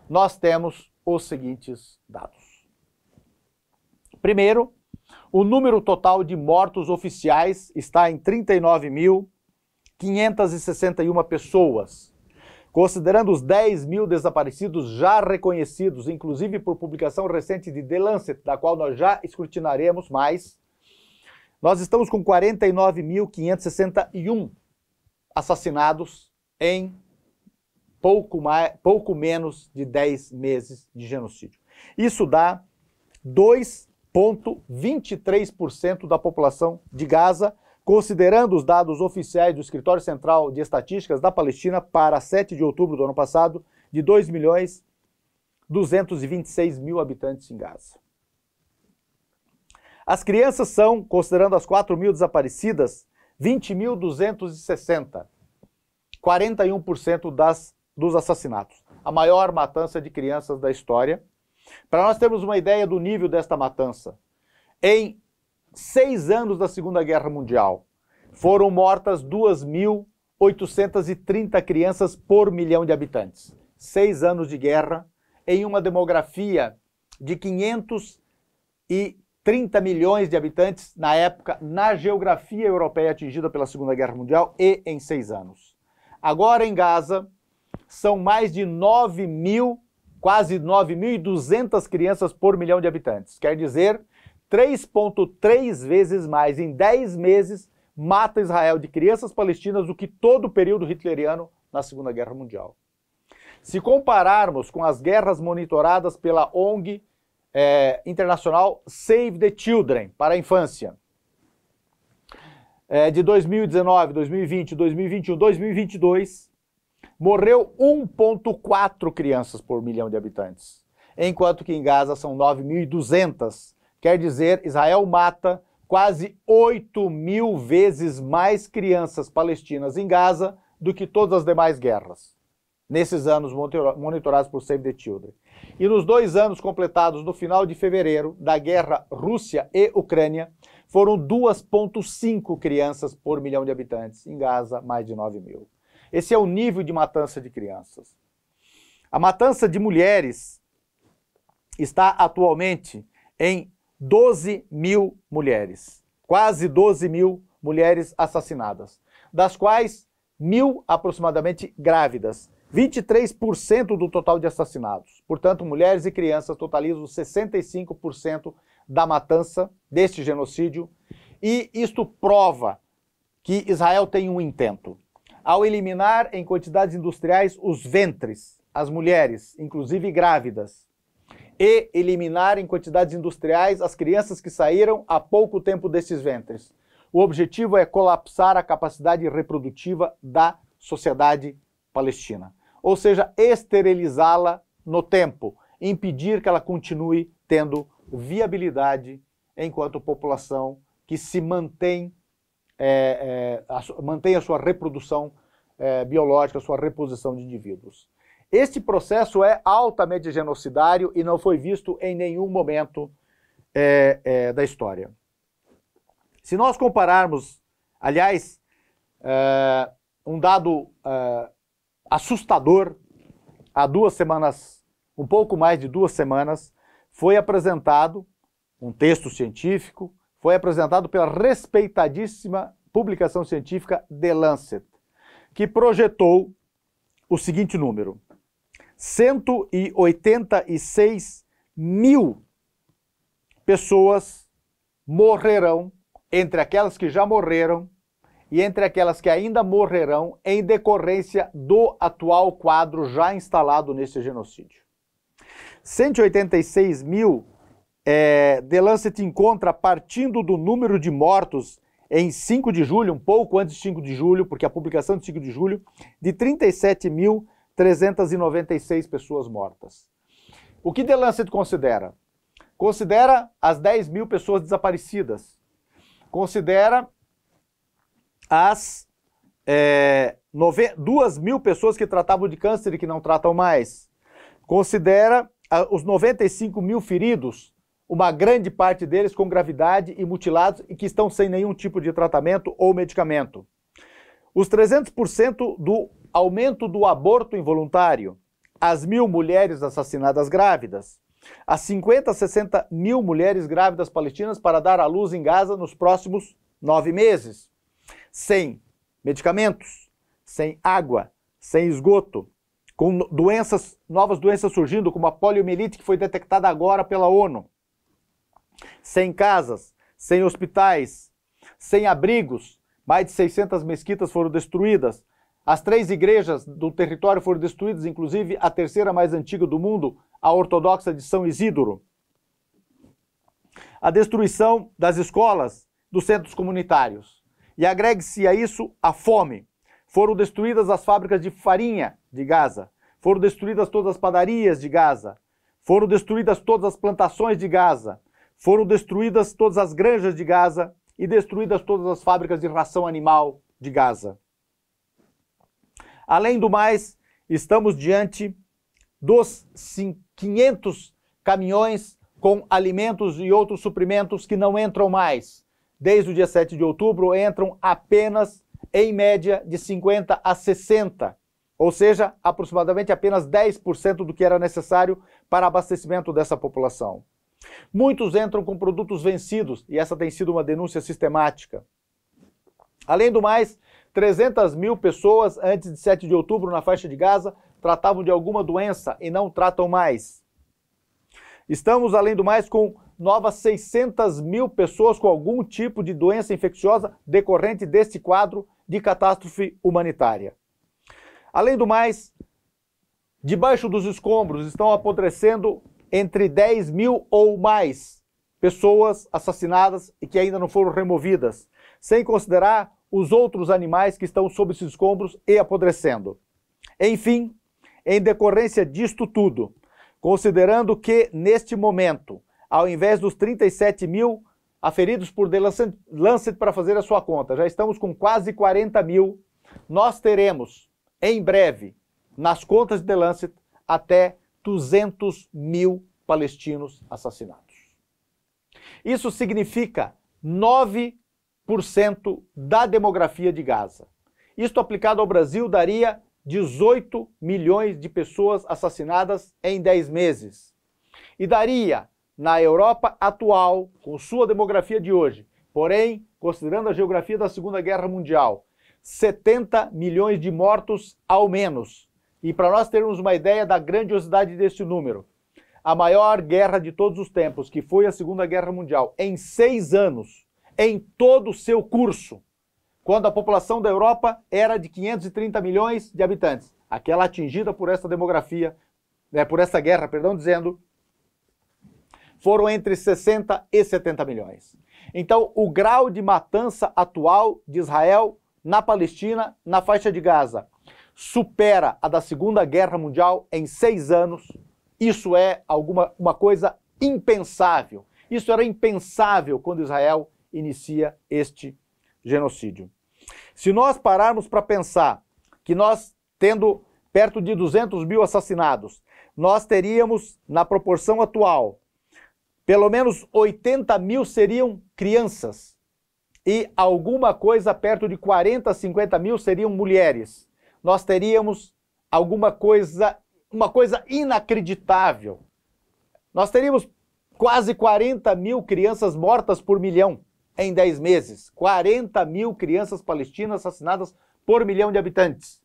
nós temos os seguintes dados. Primeiro, o número total de mortos oficiais está em 39.561 pessoas, Considerando os 10 mil desaparecidos já reconhecidos, inclusive por publicação recente de The Lancet, da qual nós já escrutinaremos mais, nós estamos com 49.561 assassinados em pouco, mais, pouco menos de 10 meses de genocídio. Isso dá 2,23% da população de Gaza, Considerando os dados oficiais do Escritório Central de Estatísticas da Palestina para 7 de outubro do ano passado, de 2 milhões 226 mil habitantes em Gaza. As crianças são, considerando as 4 mil desaparecidas, 20.260, 41% das, dos assassinatos. A maior matança de crianças da história. Para nós termos uma ideia do nível desta matança, em seis anos da Segunda Guerra Mundial. Foram mortas 2.830 crianças por milhão de habitantes. Seis anos de guerra em uma demografia de 530 milhões de habitantes na época, na geografia europeia atingida pela Segunda Guerra Mundial e em seis anos. Agora em Gaza, são mais de 9 mil, quase 9.200 crianças por milhão de habitantes. Quer dizer 3,3 vezes mais em 10 meses mata Israel de crianças palestinas do que todo o período hitleriano na Segunda Guerra Mundial. Se compararmos com as guerras monitoradas pela ONG é, internacional Save the Children para a infância, é, de 2019, 2020, 2021, 2022, morreu 1,4 crianças por milhão de habitantes, enquanto que em Gaza são 9.200 Quer dizer, Israel mata quase 8 mil vezes mais crianças palestinas em Gaza do que todas as demais guerras, nesses anos monitorados por Save the Children. E nos dois anos completados no final de fevereiro da guerra Rússia e Ucrânia, foram 2,5 crianças por milhão de habitantes. Em Gaza, mais de 9 mil. Esse é o nível de matança de crianças. A matança de mulheres está atualmente em 12 mil mulheres, quase 12 mil mulheres assassinadas, das quais mil aproximadamente grávidas, 23% do total de assassinados. Portanto, mulheres e crianças totalizam 65% da matança deste genocídio, e isto prova que Israel tem um intento. Ao eliminar em quantidades industriais os ventres, as mulheres, inclusive grávidas, e eliminar em quantidades industriais as crianças que saíram há pouco tempo desses ventres. O objetivo é colapsar a capacidade reprodutiva da sociedade palestina, ou seja, esterilizá-la no tempo, impedir que ela continue tendo viabilidade enquanto população que se mantém, é, é, a, mantém a sua reprodução é, biológica, a sua reposição de indivíduos. Este processo é altamente genocidário e não foi visto em nenhum momento é, é, da história. Se nós compararmos, aliás, é, um dado é, assustador, há duas semanas, um pouco mais de duas semanas, foi apresentado um texto científico, foi apresentado pela respeitadíssima publicação científica The Lancet, que projetou o seguinte número: 186 mil pessoas morrerão, entre aquelas que já morreram e entre aquelas que ainda morrerão, em decorrência do atual quadro já instalado nesse genocídio. 186 mil, é, The Lancet encontra, partindo do número de mortos em 5 de julho, um pouco antes de 5 de julho, porque a publicação de 5 de julho, de 37 mil 396 pessoas mortas. O que The Lancet considera? Considera as 10 mil pessoas desaparecidas. Considera as é, 2 mil pessoas que tratavam de câncer e que não tratam mais. Considera os 95 mil feridos, uma grande parte deles com gravidade e mutilados e que estão sem nenhum tipo de tratamento ou medicamento. Os 300% do aumento do aborto involuntário, as mil mulheres assassinadas grávidas, as 50 60 mil mulheres grávidas palestinas para dar à luz em Gaza nos próximos nove meses, sem medicamentos, sem água, sem esgoto, com doenças, novas doenças surgindo, como a poliomielite que foi detectada agora pela ONU, sem casas, sem hospitais, sem abrigos, mais de 600 mesquitas foram destruídas, as três igrejas do território foram destruídas, inclusive a terceira mais antiga do mundo, a ortodoxa de São Isidoro. A destruição das escolas, dos centros comunitários. E agregue-se a isso a fome. Foram destruídas as fábricas de farinha de Gaza. Foram destruídas todas as padarias de Gaza. Foram destruídas todas as plantações de Gaza. Foram destruídas todas as granjas de Gaza e destruídas todas as fábricas de ração animal de Gaza. Além do mais, estamos diante dos 500 caminhões com alimentos e outros suprimentos que não entram mais. Desde o dia 7 de outubro, entram apenas, em média, de 50 a 60, ou seja, aproximadamente apenas 10% do que era necessário para abastecimento dessa população. Muitos entram com produtos vencidos, e essa tem sido uma denúncia sistemática. Além do mais, 300 mil pessoas antes de 7 de outubro na faixa de Gaza tratavam de alguma doença e não tratam mais. Estamos, além do mais, com novas 600 mil pessoas com algum tipo de doença infecciosa decorrente deste quadro de catástrofe humanitária. Além do mais, debaixo dos escombros estão apodrecendo entre 10 mil ou mais pessoas assassinadas e que ainda não foram removidas, sem considerar os outros animais que estão sob esses escombros e apodrecendo. Enfim, em decorrência disto tudo, considerando que, neste momento, ao invés dos 37 mil aferidos por The Lancet, Lancet para fazer a sua conta, já estamos com quase 40 mil, nós teremos, em breve, nas contas de The Lancet, até 200 mil palestinos assassinados. Isso significa nove 10% da demografia de Gaza. Isto aplicado ao Brasil daria 18 milhões de pessoas assassinadas em 10 meses. E daria, na Europa atual, com sua demografia de hoje, porém, considerando a geografia da Segunda Guerra Mundial, 70 milhões de mortos ao menos. E para nós termos uma ideia da grandiosidade desse número, a maior guerra de todos os tempos, que foi a Segunda Guerra Mundial, em seis anos, em todo o seu curso, quando a população da Europa era de 530 milhões de habitantes, aquela atingida por essa demografia, né, por essa guerra, perdão, dizendo, foram entre 60 e 70 milhões. Então, o grau de matança atual de Israel na Palestina, na faixa de Gaza, supera a da Segunda Guerra Mundial em seis anos. Isso é alguma uma coisa impensável. Isso era impensável quando Israel inicia este genocídio. Se nós pararmos para pensar que nós, tendo perto de 200 mil assassinados, nós teríamos, na proporção atual, pelo menos 80 mil seriam crianças e alguma coisa perto de 40, 50 mil seriam mulheres. Nós teríamos alguma coisa, uma coisa inacreditável. Nós teríamos quase 40 mil crianças mortas por milhão em 10 meses. 40 mil crianças palestinas assassinadas por milhão de habitantes.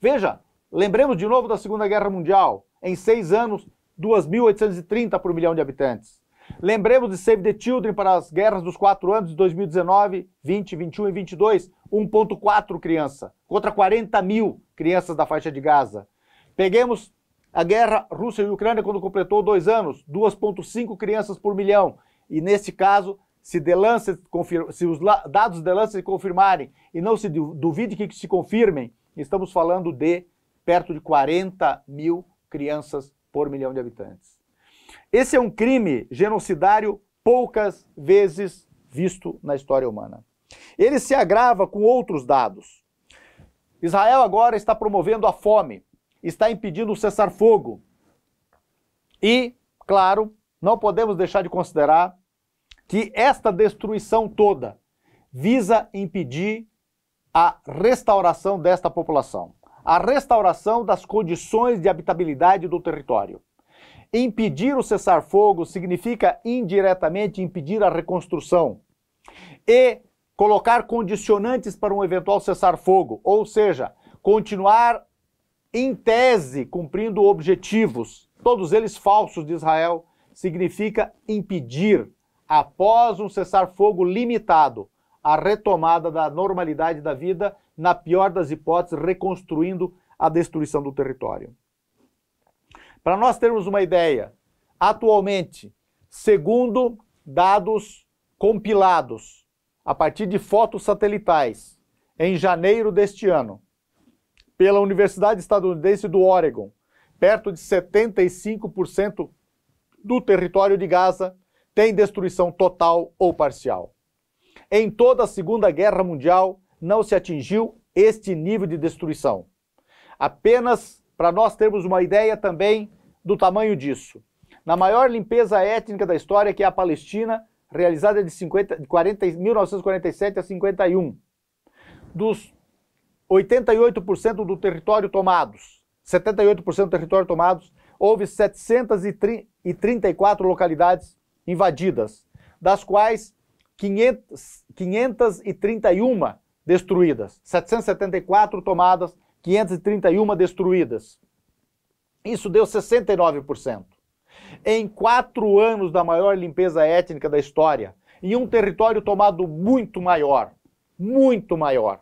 Veja, lembremos de novo da Segunda Guerra Mundial. Em 6 anos, 2.830 por milhão de habitantes. Lembremos de Save the Children para as guerras dos 4 anos de 2019, 20, 21 e 22, 1.4 criança, contra 40 mil crianças da faixa de Gaza. Peguemos a guerra Rússia e Ucrânia quando completou 2 anos, 2.5 crianças por milhão. E nesse caso, se, se os dados de Lancer se confirmarem e não se duvide que se confirmem, estamos falando de perto de 40 mil crianças por milhão de habitantes. Esse é um crime genocidário poucas vezes visto na história humana. Ele se agrava com outros dados. Israel agora está promovendo a fome, está impedindo o cessar-fogo. E, claro, não podemos deixar de considerar que esta destruição toda visa impedir a restauração desta população, a restauração das condições de habitabilidade do território. Impedir o cessar-fogo significa indiretamente impedir a reconstrução e colocar condicionantes para um eventual cessar-fogo, ou seja, continuar em tese cumprindo objetivos, todos eles falsos de Israel, significa impedir após um cessar-fogo limitado, a retomada da normalidade da vida, na pior das hipóteses, reconstruindo a destruição do território. Para nós termos uma ideia, atualmente, segundo dados compilados a partir de fotos satelitais, em janeiro deste ano, pela Universidade Estadunidense do Oregon, perto de 75% do território de Gaza tem destruição total ou parcial. Em toda a Segunda Guerra Mundial não se atingiu este nível de destruição. Apenas para nós termos uma ideia também do tamanho disso. Na maior limpeza étnica da história, que é a Palestina, realizada de 50, 40, 1947 a 51, dos 88% do território tomados, 78% do território tomados, houve 734 localidades invadidas, das quais 500, 531 destruídas, 774 tomadas, 531 destruídas. Isso deu 69%. Em quatro anos da maior limpeza étnica da história, em um território tomado muito maior, muito maior,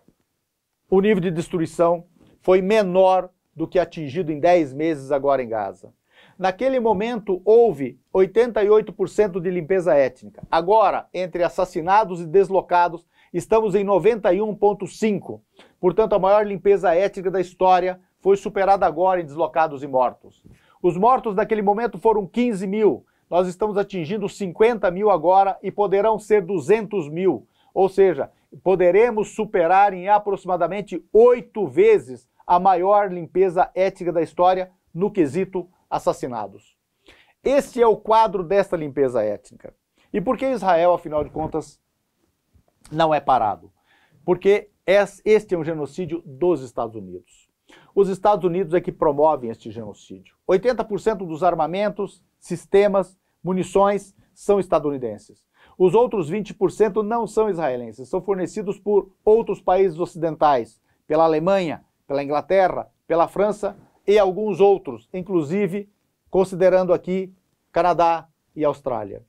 o nível de destruição foi menor do que atingido em 10 meses agora em Gaza. Naquele momento houve 88% de limpeza étnica. Agora, entre assassinados e deslocados, estamos em 91,5%. Portanto, a maior limpeza étnica da história foi superada agora em deslocados e mortos. Os mortos naquele momento foram 15 mil. Nós estamos atingindo 50 mil agora e poderão ser 200 mil. Ou seja, poderemos superar em aproximadamente oito vezes a maior limpeza étnica da história no quesito assassinados. Este é o quadro desta limpeza étnica. E por que Israel, afinal de contas, não é parado? Porque este é um genocídio dos Estados Unidos. Os Estados Unidos é que promovem este genocídio. 80% dos armamentos, sistemas, munições são estadunidenses. Os outros 20% não são israelenses, são fornecidos por outros países ocidentais, pela Alemanha, pela Inglaterra, pela França e alguns outros, inclusive considerando aqui Canadá e Austrália.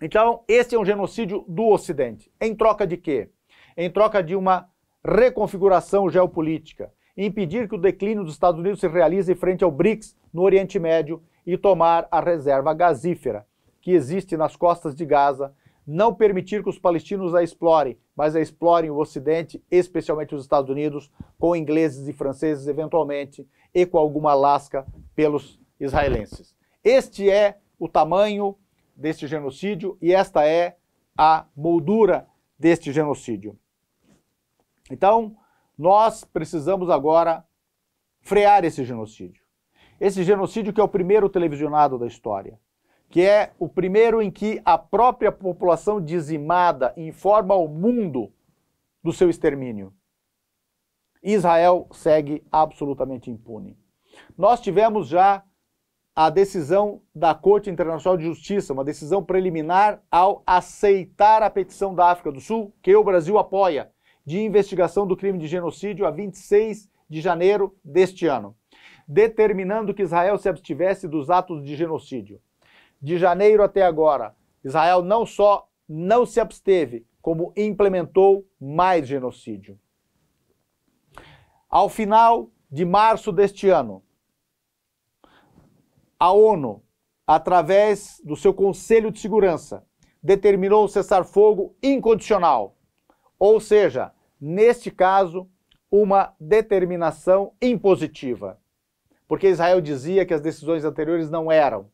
Então, esse é um genocídio do Ocidente. Em troca de quê? Em troca de uma reconfiguração geopolítica, impedir que o declínio dos Estados Unidos se realize frente ao BRICS no Oriente Médio e tomar a reserva gasífera que existe nas costas de Gaza não permitir que os palestinos a explorem, mas a explorem o Ocidente, especialmente os Estados Unidos, com ingleses e franceses, eventualmente, e com alguma lasca pelos israelenses. Este é o tamanho deste genocídio e esta é a moldura deste genocídio. Então, nós precisamos agora frear esse genocídio. Esse genocídio que é o primeiro televisionado da história que é o primeiro em que a própria população dizimada informa ao mundo do seu extermínio. Israel segue absolutamente impune. Nós tivemos já a decisão da Corte Internacional de Justiça, uma decisão preliminar ao aceitar a petição da África do Sul, que o Brasil apoia, de investigação do crime de genocídio a 26 de janeiro deste ano, determinando que Israel se abstivesse dos atos de genocídio de janeiro até agora, Israel não só não se absteve, como implementou mais genocídio. Ao final de março deste ano, a ONU, através do seu Conselho de Segurança, determinou o cessar-fogo incondicional, ou seja, neste caso, uma determinação impositiva, porque Israel dizia que as decisões anteriores não eram.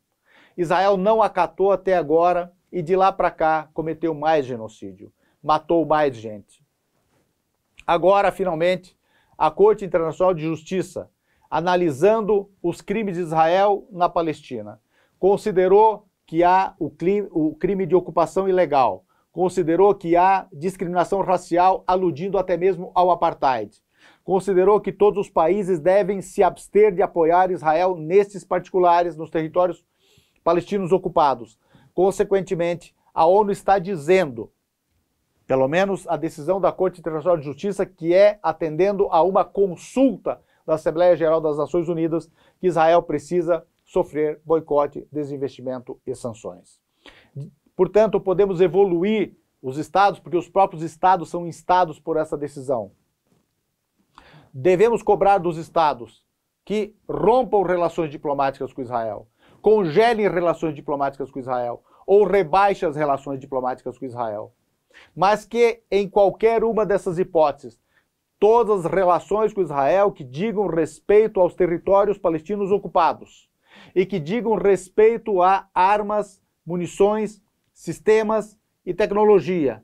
Israel não acatou até agora e de lá para cá cometeu mais genocídio, matou mais gente. Agora, finalmente, a Corte Internacional de Justiça, analisando os crimes de Israel na Palestina, considerou que há o, o crime de ocupação ilegal, considerou que há discriminação racial, aludindo até mesmo ao apartheid considerou que todos os países devem se abster de apoiar Israel nesses particulares, nos territórios palestinos ocupados. Consequentemente, a ONU está dizendo, pelo menos a decisão da Corte Internacional de Justiça, que é atendendo a uma consulta da Assembleia Geral das Nações Unidas, que Israel precisa sofrer boicote, desinvestimento e sanções. Portanto, podemos evoluir os estados, porque os próprios estados são instados por essa decisão. Devemos cobrar dos estados que rompam relações diplomáticas com Israel, congele relações diplomáticas com Israel ou rebaixe as relações diplomáticas com Israel. Mas que, em qualquer uma dessas hipóteses, todas as relações com Israel que digam respeito aos territórios palestinos ocupados e que digam respeito a armas, munições, sistemas e tecnologia,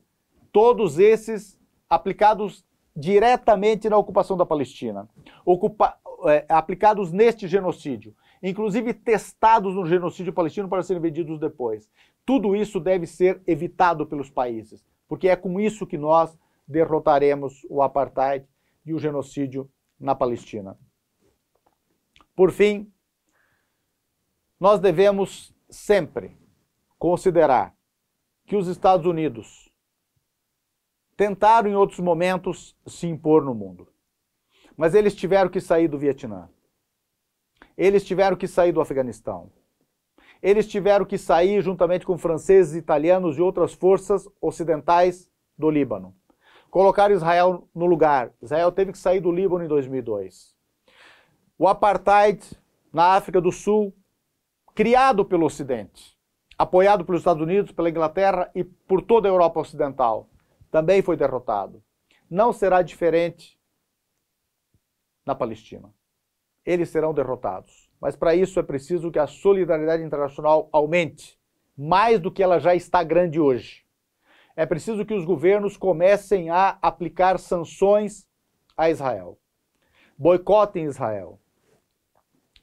todos esses aplicados diretamente na ocupação da Palestina, ocupa, é, aplicados neste genocídio inclusive testados no genocídio palestino para serem vendidos depois. Tudo isso deve ser evitado pelos países, porque é com isso que nós derrotaremos o apartheid e o genocídio na Palestina. Por fim, nós devemos sempre considerar que os Estados Unidos tentaram em outros momentos se impor no mundo, mas eles tiveram que sair do Vietnã. Eles tiveram que sair do Afeganistão. Eles tiveram que sair juntamente com franceses, italianos e outras forças ocidentais do Líbano. Colocaram Israel no lugar. Israel teve que sair do Líbano em 2002. O apartheid na África do Sul, criado pelo Ocidente, apoiado pelos Estados Unidos, pela Inglaterra e por toda a Europa Ocidental, também foi derrotado. Não será diferente na Palestina eles serão derrotados. Mas para isso é preciso que a solidariedade internacional aumente, mais do que ela já está grande hoje. É preciso que os governos comecem a aplicar sanções a Israel, boicotem Israel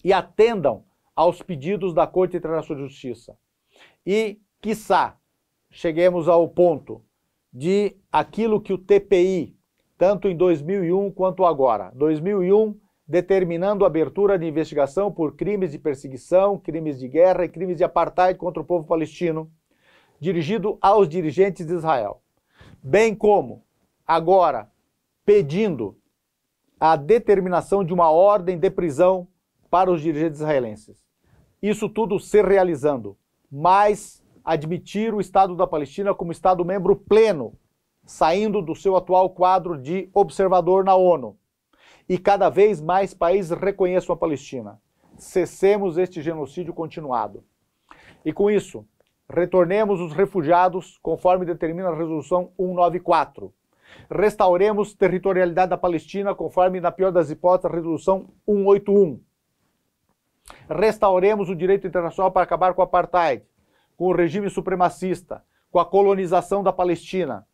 e atendam aos pedidos da Corte Internacional de Justiça. E, quiçá, cheguemos ao ponto de aquilo que o TPI, tanto em 2001 quanto agora. 2001 determinando a abertura de investigação por crimes de perseguição, crimes de guerra e crimes de apartheid contra o povo palestino, dirigido aos dirigentes de Israel, bem como, agora, pedindo a determinação de uma ordem de prisão para os dirigentes israelenses. Isso tudo se realizando, mas admitir o Estado da Palestina como Estado membro pleno, saindo do seu atual quadro de observador na ONU e cada vez mais países reconheçam a Palestina. Cessemos este genocídio continuado. E com isso, retornemos os refugiados conforme determina a resolução 194. Restauremos territorialidade da Palestina conforme, na pior das hipóteses, a resolução 181. Restauremos o direito internacional para acabar com o apartheid, com o regime supremacista, com a colonização da Palestina,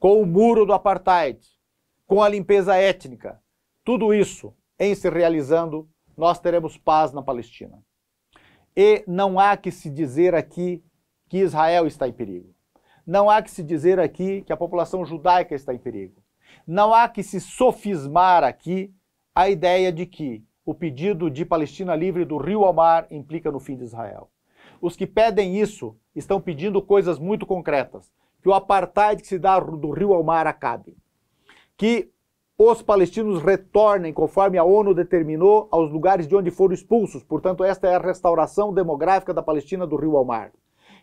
com o muro do apartheid, com a limpeza étnica, tudo isso em se realizando, nós teremos paz na Palestina. E não há que se dizer aqui que Israel está em perigo. Não há que se dizer aqui que a população judaica está em perigo. Não há que se sofismar aqui a ideia de que o pedido de Palestina livre do rio ao mar implica no fim de Israel. Os que pedem isso estão pedindo coisas muito concretas: que o apartheid que se dá do rio ao mar acabe, que os palestinos retornem, conforme a ONU determinou, aos lugares de onde foram expulsos. Portanto, esta é a restauração demográfica da Palestina do Rio ao Mar.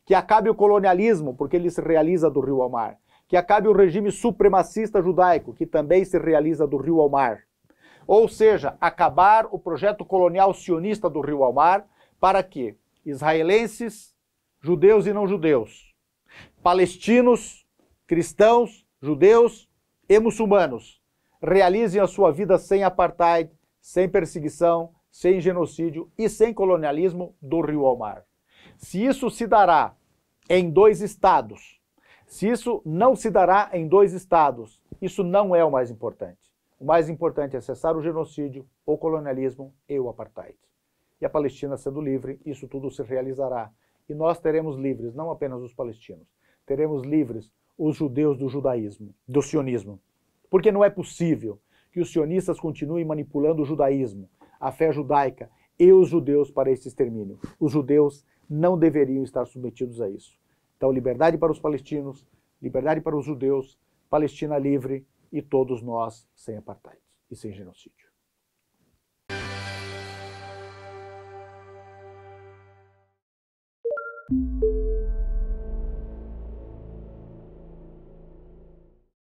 Que acabe o colonialismo, porque ele se realiza do Rio ao Mar. Que acabe o regime supremacista judaico, que também se realiza do Rio ao Mar. Ou seja, acabar o projeto colonial sionista do Rio ao Mar para que israelenses, judeus e não judeus, palestinos, cristãos, judeus e muçulmanos realizem a sua vida sem apartheid, sem perseguição, sem genocídio e sem colonialismo do Rio ao Mar. Se isso se dará em dois estados, se isso não se dará em dois estados, isso não é o mais importante. O mais importante é cessar o genocídio, o colonialismo e o apartheid. E a Palestina sendo livre, isso tudo se realizará. E nós teremos livres, não apenas os palestinos, teremos livres os judeus do judaísmo, do sionismo. Porque não é possível que os sionistas continuem manipulando o judaísmo, a fé judaica e os judeus para esse extermínio. Os judeus não deveriam estar submetidos a isso. Então, liberdade para os palestinos, liberdade para os judeus, Palestina livre e todos nós sem apartheid e sem genocídio.